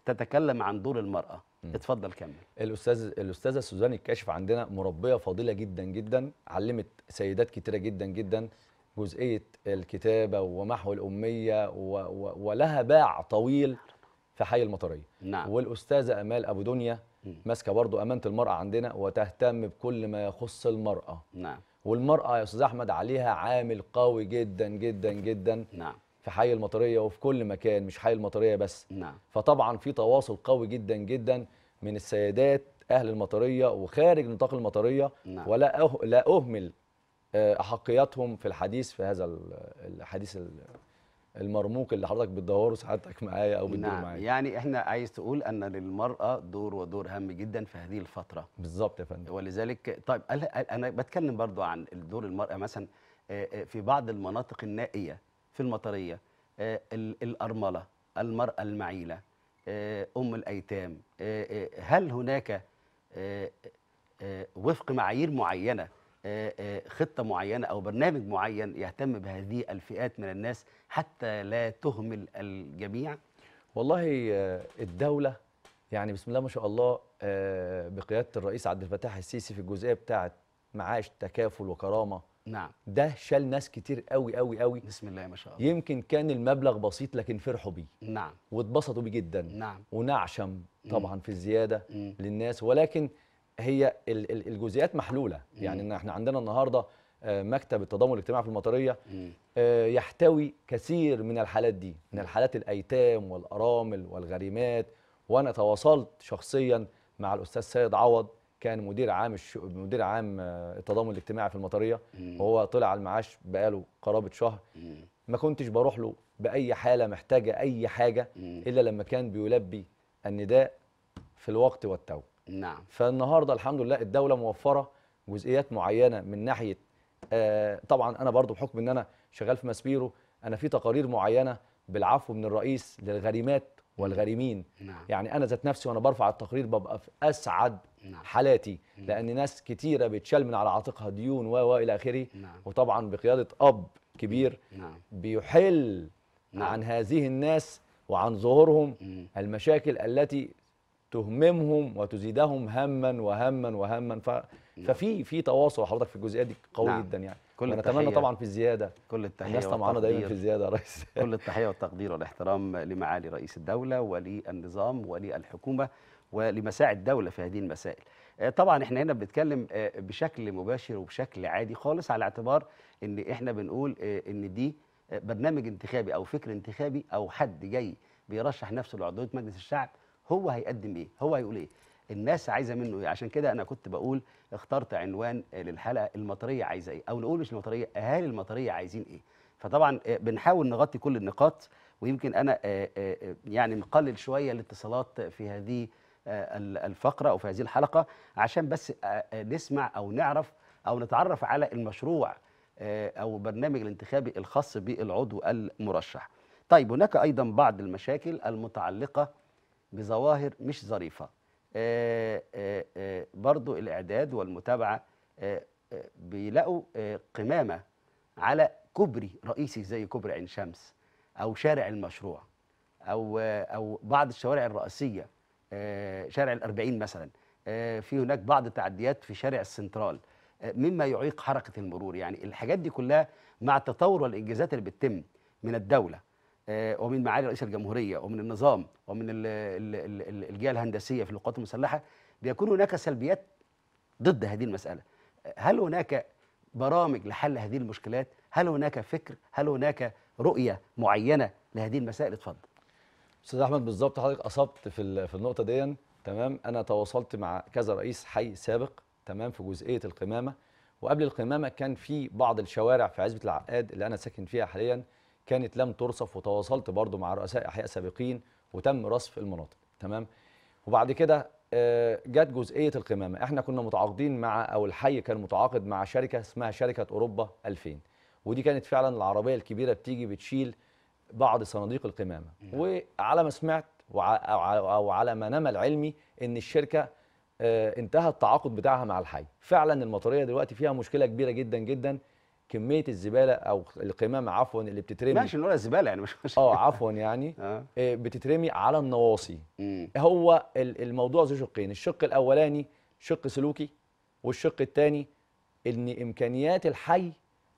تتكلم عن دور المراه مم. اتفضل كمل الاستاذ الاستاذه سوزان الكاشف عندنا مربيه فاضله جدا جدا علمت سيدات كتيره جدا جدا جزئيه الكتابه ومحو الاميه و و ولها باع طويل في حي المطريه نعم. والاستاذه امال ابو دنيا ماسكه برضو امانه المراه عندنا وتهتم بكل ما يخص المراه نعم والمراه يا استاذ احمد عليها عامل قوي جدا جدا جدا نعم في حي المطريه وفي كل مكان مش حي المطريه بس نعم فطبعا في تواصل قوي جدا جدا من السيدات اهل المطريه وخارج نطاق المطريه نعم. ولا أه... لا اهمل آه، احقياتهم في الحديث في هذا الحديث المرموق اللي حضرتك بتدوره سعادتك معايا او بتدور نعم معايا يعني احنا عايز تقول ان للمراه دور ودور هام جدا في هذه الفتره بالظبط يا فندم ولذلك طيب انا بتكلم برضو عن دور المراه مثلا آه، آه، في بعض المناطق النائيه في المطريه الارمله المراه المعيله ام الايتام هل هناك وفق معايير معينه آه، آه، خطه معينه او برنامج معين يهتم بهذه الفئات من الناس حتى لا تهمل الجميع والله آه، الدوله يعني بسم الله ما شاء الله بقياده الرئيس عبد الفتاح السيسي في الجزئيه بتاعه معاش تكافل وكرامه نعم ده شال ناس كتير قوي قوي قوي بسم الله ما شاء الله يمكن كان المبلغ بسيط لكن فرحوا بيه نعم واتبسطوا بيه جدا نعم ونعشم طبعا مم. في الزياده مم. للناس ولكن هي الجزئيات محلوله مم. يعني احنا عندنا النهارده آه، مكتب التضامن الاجتماعي في المطريه آه، يحتوي كثير من الحالات دي من الحالات الايتام والارامل والغريمات وانا تواصلت شخصيا مع الاستاذ سيد عوض كان مدير عام الش... مدير عام آه، التضامن الاجتماعي في المطريه وهو طلع على المعاش بقاله قرابه شهر ما كنتش بروح له باي حاله محتاجه اي حاجه الا لما كان بيلبي النداء في الوقت والتو نعم فالنهارده الحمد لله الدوله موفره جزئيات معينه من ناحيه آه طبعا انا برضو بحكم ان انا شغال في ماسبيرو انا في تقارير معينه بالعفو من الرئيس للغريمات والغريمين نعم. يعني انا ذات نفسي وانا برفع التقرير ببقى في اسعد نعم. حالاتي نعم. لان ناس كتيره بتشال من على عاتقها ديون و و الى اخره نعم. وطبعا بقياده اب كبير نعم. بيحل نعم. عن هذه الناس وعن ظهورهم المشاكل التي تهممهم وتزيدهم هما وهما وهما ف... نعم. ففي في تواصل حضرتك في الجزئيه دي قوي نعم. جدا يعني كل نتمنى طبعا في الزياده كل التحيه الناس طبعا دايما في الزياده يا ريس [LAUGHS] كل التحيه والتقدير والإحترام لمعالي رئيس الدوله وللنظام وللحكومه ولمساعي الدوله في هذه المسائل آه، طبعا احنا هنا بنتكلم آه، بشكل مباشر وبشكل عادي خالص على اعتبار ان احنا بنقول آه، ان دي برنامج انتخابي او فكر انتخابي او حد جاي بيرشح نفسه لعضويه مجلس الشعب هو هيقدم ايه هو هيقول ايه الناس عايزه منه ايه عشان كده انا كنت بقول اخترت عنوان للحلقه المطريه عايزه ايه او نقول مش المطريه اهالي المطريه عايزين ايه فطبعا آه، بنحاول نغطي كل النقاط ويمكن انا آه، آه، يعني مقلل شويه الاتصالات في هذه الفقره او في هذه الحلقه عشان بس نسمع او نعرف او نتعرف على المشروع او برنامج الانتخابي الخاص بالعضو المرشح طيب هناك ايضا بعض المشاكل المتعلقه بظواهر مش ظريفة آه، آه، آه، برضو الإعداد والمتابعة بيلاقوا قمامة على كوبري رئيسي زي كوبري عين شمس أو شارع المشروع أو أو بعض الشوارع الرئيسية شارع الأربعين مثلا في هناك بعض التعديات في شارع السنترال مما يعيق حركة المرور يعني الحاجات دي كلها مع التطور والإنجازات اللي بتتم من الدولة آه، ومن معالي رئيس الجمهوريه ومن النظام ومن الجهه الهندسيه في القوات المسلحه بيكون هناك سلبيات ضد هذه المساله هل هناك برامج لحل هذه المشكلات هل هناك فكر هل هناك رؤيه معينه لهذه المسائل اتفضل استاذ احمد بالظبط حضرتك اصبت في في النقطه دي تمام انا تواصلت مع كذا رئيس حي سابق تمام في جزئيه القمامه وقبل القمامه كان في بعض الشوارع في عزبه العقاد اللي انا ساكن فيها حاليا كانت لم ترصف وتواصلت برضو مع رؤساء احياء سابقين وتم رصف المناطق تمام وبعد كده آه، جت جزئيه القمامه احنا كنا متعاقدين مع او الحي كان متعاقد مع شركه اسمها شركه اوروبا 2000 ودي كانت فعلا العربيه الكبيره بتيجي بتشيل بعض صناديق القمامه نعم. وعلى ما سمعت او على ما نمى العلمي ان الشركه آه، انتهى التعاقد بتاعها مع الحي فعلا المطريه دلوقتي فيها مشكله كبيره جدا جدا كميه الزباله او القمامه عفوا اللي بتترمي ماشي نقولها زباله يعني مش اه عفوا يعني [LAUGHS] آه. آه، بتترمي على النواصي هو الموضوع ذو شقين الشق الاولاني شق سلوكي والشق الثاني ان امكانيات الحي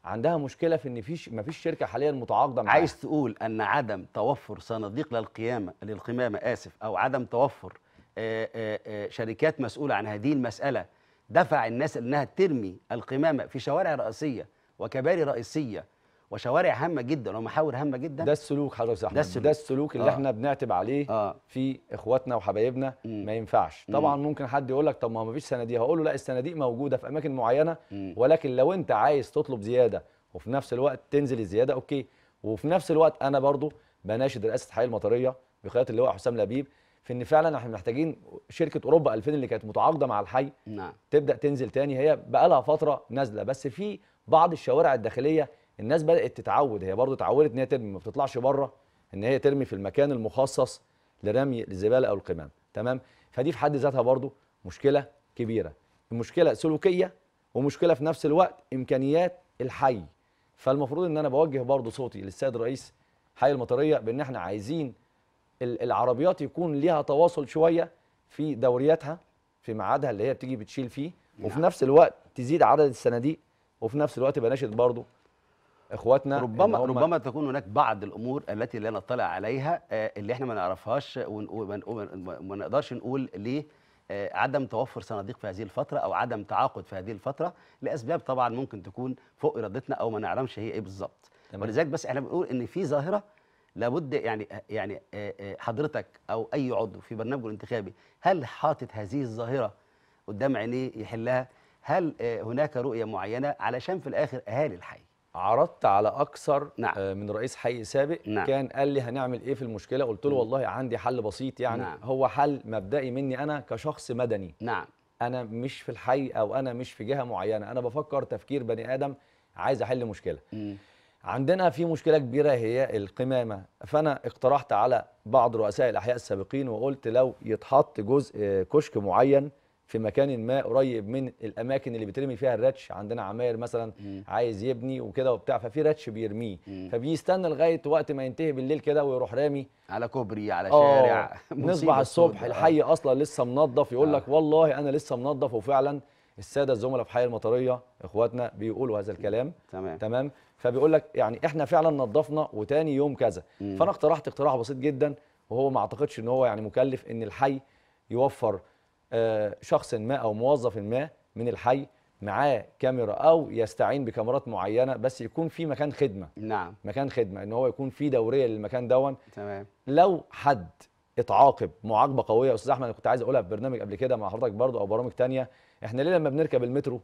عندها مشكله في ان فيش ما فيش شركه حاليا متعاقده معاها عايز تقول ان عدم توفر صناديق للقيامه للقمامه اسف او عدم توفر آآ آه، آآ شركات مسؤوله عن هذه المساله دفع الناس انها ترمي القمامه في شوارع رئيسيه وكباري رئيسيه وشوارع هامه جدا ومحاور هامه جدا ده السلوك حضرتك يا احمد ده السلوك, ده السلوك اللي آه. احنا بنعتب عليه آه. في اخواتنا وحبايبنا ما ينفعش طبعا مم. ممكن حد يقول لك طب ما فيش صناديق هقول له لا الصناديق موجوده في اماكن معينه مم. ولكن لو انت عايز تطلب زياده وفي نفس الوقت تنزل الزياده اوكي وفي نفس الوقت انا برضو بناشد رئاسه الحي المطريه بقياده اللواء حسام لبيب في ان فعلا احنا محتاجين شركه اوروبا 2000 اللي كانت متعاقده مع الحي نعم. تبدا تنزل تاني هي بقى لها فتره نازله بس في بعض الشوارع الداخليه الناس بدات تتعود هي برضو اتعودت ان هي ترمي ما بتطلعش بره ان هي ترمي في المكان المخصص لرمي الزباله او القمامه تمام فدي في حد ذاتها برضو مشكله كبيره المشكله سلوكيه ومشكله في نفس الوقت امكانيات الحي فالمفروض ان انا بوجه برضو صوتي للسيد رئيس حي المطريه بان احنا عايزين العربيات يكون ليها تواصل شويه في دورياتها في ميعادها اللي هي بتيجي بتشيل فيه وفي نعم. نفس الوقت تزيد عدد الصناديق وفي نفس الوقت بناشد برضه اخواتنا ربما ربما تكون هناك بعض الامور التي لا نطلع عليها آه، اللي احنا ما نعرفهاش وما نقدرش نقول ليه آه، عدم توفر صناديق في هذه الفترة أو عدم تعاقد في هذه الفترة لأسباب طبعا ممكن تكون فوق إرادتنا أو ما نعلمش هي إيه بالظبط ولذلك بس احنا بنقول إن في ظاهرة لابد يعني آه، يعني حضرتك أو أي عضو في برنامجه الانتخابي هل حاطط هذه الظاهرة قدام عينيه يحلها هل آه، هناك رؤيه معينه علشان في الاخر اهالي الحي عرضت على اكثر نعم. آه، من رئيس حي سابق نعم. كان قال لي هنعمل ايه في المشكله قلت له والله عندي حل بسيط يعني نعم. هو حل مبدئي مني انا كشخص مدني نعم انا مش في الحي او انا مش في جهه معينه انا بفكر تفكير بني ادم عايز احل مشكله مم. عندنا في مشكله كبيره هي القمامه فانا اقترحت على بعض رؤساء الاحياء السابقين وقلت لو يتحط جزء كشك معين في مكان ما قريب من الاماكن اللي بيترمي فيها الراتش عندنا عماير مثلا مم. عايز يبني وكده وبتاع ففي راتش بيرميه فبيستنى لغايه وقت ما ينتهي بالليل كده ويروح رامي على كوبري على آه، شارع [LAUGHS] نصبح الصبح الحي اصلا لسه منظف يقول آه. لك والله انا لسه منظف وفعلا الساده الزملاء في حي المطريه اخواتنا بيقولوا هذا الكلام تمام تمام فبيقول لك يعني احنا فعلا نظفنا وتاني يوم كذا مم. فانا اقترحت اقتراح بسيط جدا وهو ما اعتقدش ان هو يعني مكلف ان الحي يوفر آه، شخص ما او موظف ما من الحي معاه كاميرا او يستعين بكاميرات معينه بس يكون في مكان خدمه نعم مكان خدمه ان هو يكون في دوريه للمكان دون تمام لو حد اتعاقب معاقبه قويه يا استاذ احمد انا كنت عايز اقولها في برنامج قبل كده مع حضرتك برضو او برامج تانية احنا ليه لما بنركب المترو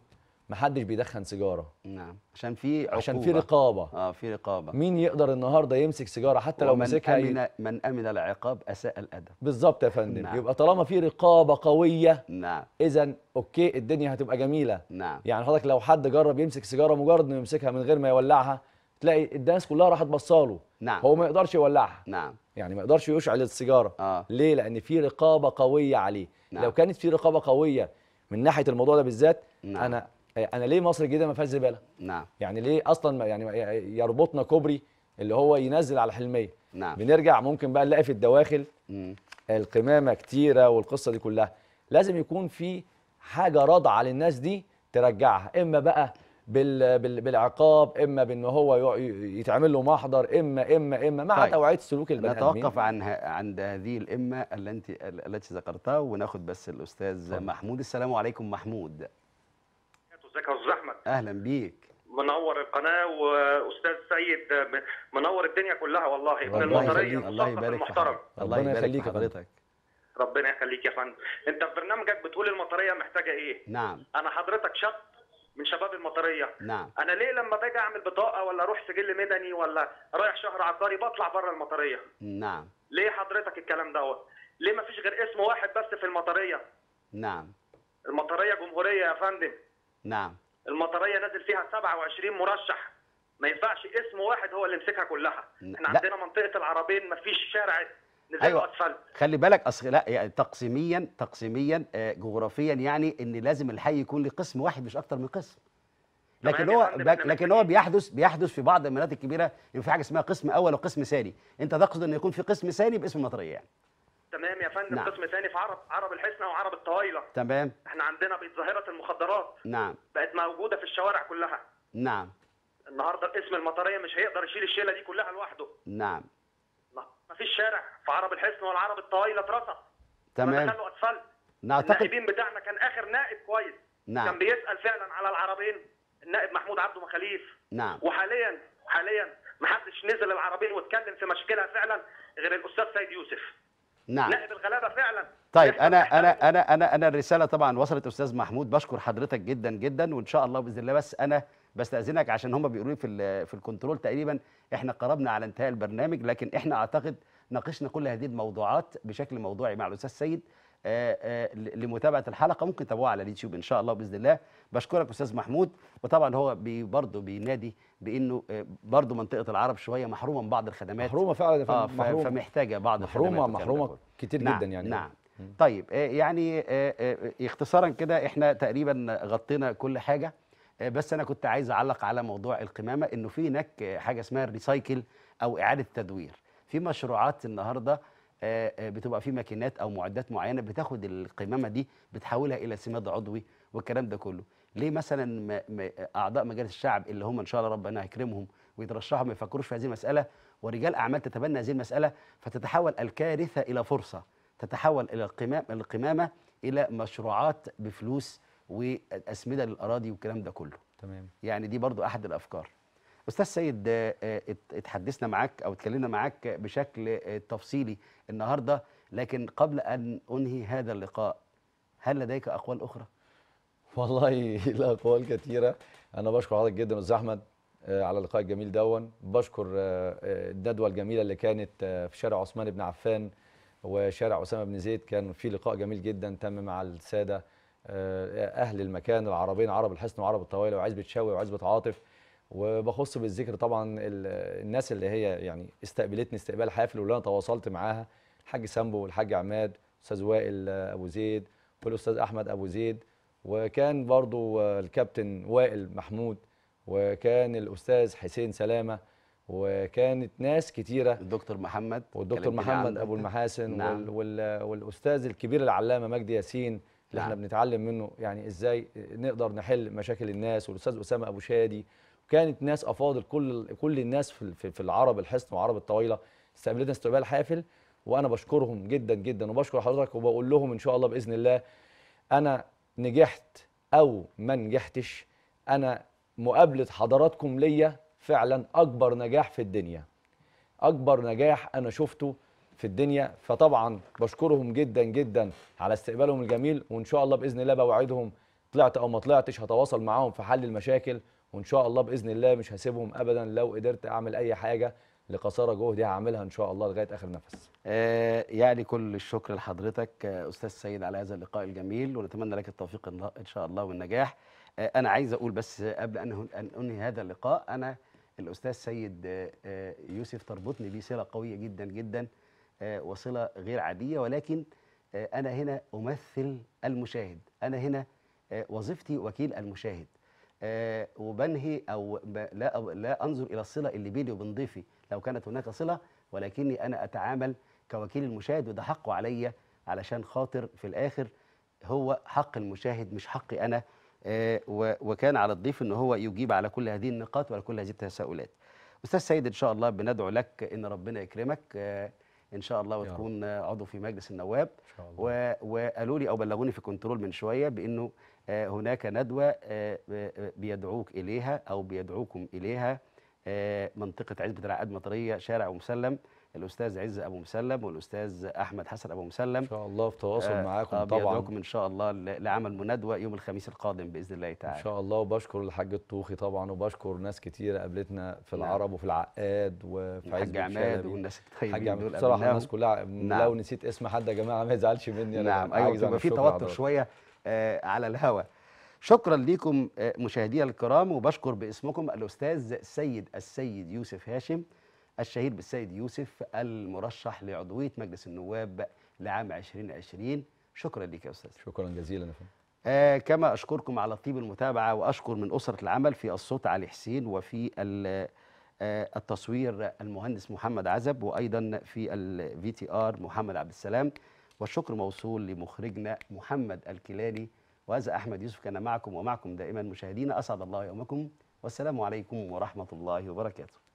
محدش بيدخن سيجاره نعم عشان في عقوبة. عشان في رقابه اه في رقابه مين يقدر النهارده يمسك سيجاره حتى لو مسكها أمن ي... من امن العقاب اساء الادب بالظبط يا فندم نعم. يبقى طالما في رقابه قويه نعم اذا اوكي الدنيا هتبقى جميله نعم يعني حضرتك لو حد جرب يمسك سيجاره مجرد انه يمسكها من غير ما يولعها تلاقي الناس كلها راحت بصاله نعم هو ما يقدرش يولعها نعم يعني ما يقدرش يشعل السيجاره آه. ليه لان في رقابه قويه عليه نعم. لو كانت في رقابه قويه من ناحيه الموضوع ده بالذات نعم. انا إيه، انا ليه مصر الجديده ما فيهاش زباله نعم يعني ليه اصلا يعني يربطنا كوبري اللي هو ينزل على حلميه نعم بنرجع ممكن بقى نلاقي في الدواخل مم. القمامه كتيره والقصه دي كلها لازم يكون في حاجه رادعه للناس دي ترجعها اما بقى بال بال بالعقاب اما بان هو يتعمل له محضر اما اما اما مع طيب. توعيه سلوك البني نتوقف عن عند هذه الامه التي التي ذكرتها وناخد بس الاستاذ طيب. محمود السلام عليكم محمود ازيك يا استاذ احمد اهلا بيك منور القناه واستاذ سيد منور الدنيا كلها والله من المطريه الله يبارك المحترم الله يخليك يا حضرتك ربنا يخليك يا فندم انت في برنامجك بتقول المطريه محتاجه ايه نعم انا حضرتك شاب من شباب المطريه نعم انا ليه لما باجي اعمل بطاقه ولا اروح سجل مدني ولا رايح شهر عقاري بطلع بره المطريه نعم ليه حضرتك الكلام دوت ليه ما فيش غير اسم واحد بس في المطريه نعم المطريه جمهوريه يا فندم نعم المطريه نزل فيها 27 مرشح ما ينفعش اسم واحد هو اللي يمسكها كلها احنا عندنا منطقه العربين ما فيش شارع نزل أيوة. اسفل خلي بالك اصل لا يعني تقسيميا تقسيميا آه جغرافيا يعني ان لازم الحي يكون له قسم واحد مش اكتر من قسم لكن هو لكن هو بيحدث بيحدث في بعض المناطق الكبيره ان في حاجه اسمها قسم اول وقسم ثاني انت تقصد ان يكون في قسم ثاني باسم المطريه يعني تمام يا فندم نعم. قسم ثاني في عرب عرب الحسنه وعرب الطايله تمام احنا عندنا بقت ظاهره المخدرات نعم بقت موجوده في الشوارع كلها نعم النهارده قسم المطريه مش هيقدر يشيل الشيله دي كلها لوحده نعم لا فيش شارع في عرب الحسن ولا عرب الطايله اترصف تمام خلوا اطفال نعتقد النائبين بتاعنا كان اخر نائب كويس نعم كان بيسال فعلا على العربين النائب محمود عبده مخاليف نعم وحاليا حاليا محدش نزل العربين واتكلم في مشكلها فعلا غير الاستاذ سيد يوسف نعم نائب الغلابه فعلا طيب انا انا انا انا انا الرساله طبعا وصلت استاذ محمود بشكر حضرتك جدا جدا وان شاء الله باذن الله بس انا بستاذنك عشان هم بيقولوا لي في في الكنترول تقريبا احنا قربنا على انتهاء البرنامج لكن احنا اعتقد ناقشنا كل هذه الموضوعات بشكل موضوعي مع الاستاذ سيد آه، آه، لمتابعه الحلقه ممكن تتابعوها على اليوتيوب ان شاء الله باذن الله بشكرك استاذ محمود وطبعا هو بي برضه بينادي بانه آه، برضه منطقه العرب شويه محرومه من بعض الخدمات محرومه فعلا آه محرومة فمحتاجه بعض محرومه الخدمات محرومه محرومة كتير نعم جدا يعني نعم طيب يعني اختصارا كده احنا تقريبا غطينا كل حاجه بس انا كنت عايز اعلق على موضوع القمامه انه في هناك حاجه اسمها الريسايكل او اعاده تدوير في مشروعات النهارده آه، آه، بتبقى في ماكينات او معدات معينه بتاخد القمامه دي بتحولها الى سماد عضوي والكلام ده كله ليه مثلا اعضاء مجالس الشعب اللي هم ان شاء الله ربنا هيكرمهم ويترشحوا ما يفكروش في هذه المساله ورجال اعمال تتبنى هذه المساله فتتحول الكارثه الى فرصه تتحول الى القمام القمامه الى مشروعات بفلوس واسمده للاراضي والكلام ده كله تمام يعني دي برضو احد الافكار استاذ سيد آه، آه، اتحدثنا معاك او اتكلمنا معاك بشكل آه، تفصيلي النهارده لكن قبل ان انهي هذا اللقاء هل لديك اقوال اخرى والله [LAUGHS] لا اقوال كثيره انا بشكر حضرتك جدا استاذ احمد على اللقاء الجميل دون بشكر الندوه الجميله اللي كانت في شارع عثمان بن عفان وشارع اسامه بن زيد كان في لقاء جميل جدا تم مع الساده اهل المكان العربين عرب الحصن وعرب الطوالي وعزبه شوي وعزبه عاطف وبخص بالذكر طبعا الناس اللي هي يعني استقبلتني استقبال حافل واللي انا تواصلت معاها الحاج سامبو والحاج عماد استاذ وائل ابو زيد والاستاذ احمد ابو زيد وكان برضو الكابتن وائل محمود وكان الاستاذ حسين سلامه وكانت ناس كتيره الدكتور محمد والدكتور محمد ابو المحاسن نعم. وال وال والاستاذ الكبير العلامه مجدي ياسين اللي نعم. احنا بنتعلم منه يعني ازاي نقدر نحل مشاكل الناس والاستاذ اسامه ابو شادي كانت ناس افاضل كل كل الناس في في العرب الحصن وعرب الطويله استقبلتنا استقبال حافل وانا بشكرهم جدا جدا وبشكر حضرتك وبقول لهم ان شاء الله باذن الله انا نجحت او ما نجحتش انا مقابله حضراتكم ليا فعلا اكبر نجاح في الدنيا اكبر نجاح انا شفته في الدنيا فطبعا بشكرهم جدا جدا على استقبالهم الجميل وان شاء الله باذن الله بوعدهم طلعت او ما طلعتش هتواصل معاهم في حل المشاكل وان شاء الله باذن الله مش هسيبهم ابدا لو قدرت اعمل اي حاجه لقصارى جهدي هعملها ان شاء الله لغايه اخر نفس. آه يعني كل الشكر لحضرتك آه استاذ سيد على هذا اللقاء الجميل ونتمنى لك التوفيق ان شاء الله والنجاح. آه انا عايز اقول بس قبل ان انهي هذا اللقاء انا الاستاذ سيد آه, آه، يوسف تربطني بيه صله قويه جدا جدا آه وصله غير عاديه ولكن آه انا هنا امثل المشاهد، انا هنا آه وظيفتي وكيل المشاهد. آه وبنهي أو لا, أو لا أنظر إلى الصلة اللي بيني وبين ضيفي لو كانت هناك صلة ولكني أنا أتعامل كوكيل المشاهد وده حقه عليا علشان خاطر في الآخر هو حق المشاهد مش حقي أنا آه وكان على الضيف أن هو يجيب على كل هذه النقاط وعلى كل هذه التساؤلات أستاذ سيد إن شاء الله بندعو لك أن ربنا يكرمك آه ان شاء الله وتكون عضو في مجلس النواب وقالوا لي او بلغوني في كنترول من شويه بانه آه، هناك ندوة آه، آه، بيدعوك إليها أو بيدعوكم إليها منطقة عزبة العقاد مطرية شارع أبو مسلم الأستاذ عز أبو مسلم والأستاذ أحمد حسن أبو مسلم إن شاء الله في تواصل معاكم آه طبعا بيدعوكم إن شاء الله لعمل مندوة يوم الخميس القادم بإذن الله تعالى إن شاء الله وبشكر الحاج الطوخي طبعا وبشكر ناس كتيرة قابلتنا في نعم. العرب وفي العقاد وفي عز الحاج عماد والناس الطيبين دول بصراحة الناس كلها نعم. لو نسيت اسم حد يا جماعة ما يزعلش مني نعم أيوه في توتر شوية آه، على الهوى شكرا لكم آه، مشاهدينا الكرام وبشكر باسمكم الاستاذ السيد السيد يوسف هاشم الشهير بالسيد يوسف المرشح لعضويه مجلس النواب لعام 2020 شكرا لك يا استاذ شكرا جزيلا يا فندم آه كما اشكركم على طيب المتابعه واشكر من اسره العمل في الصوت علي حسين وفي آه التصوير المهندس محمد عزب وايضا في الفي تي ار محمد عبد السلام والشكر موصول لمخرجنا محمد الكيلاني وهذا أحمد يوسف كان معكم ومعكم دائما مشاهدينا أسعد الله يومكم والسلام عليكم ورحمة الله وبركاته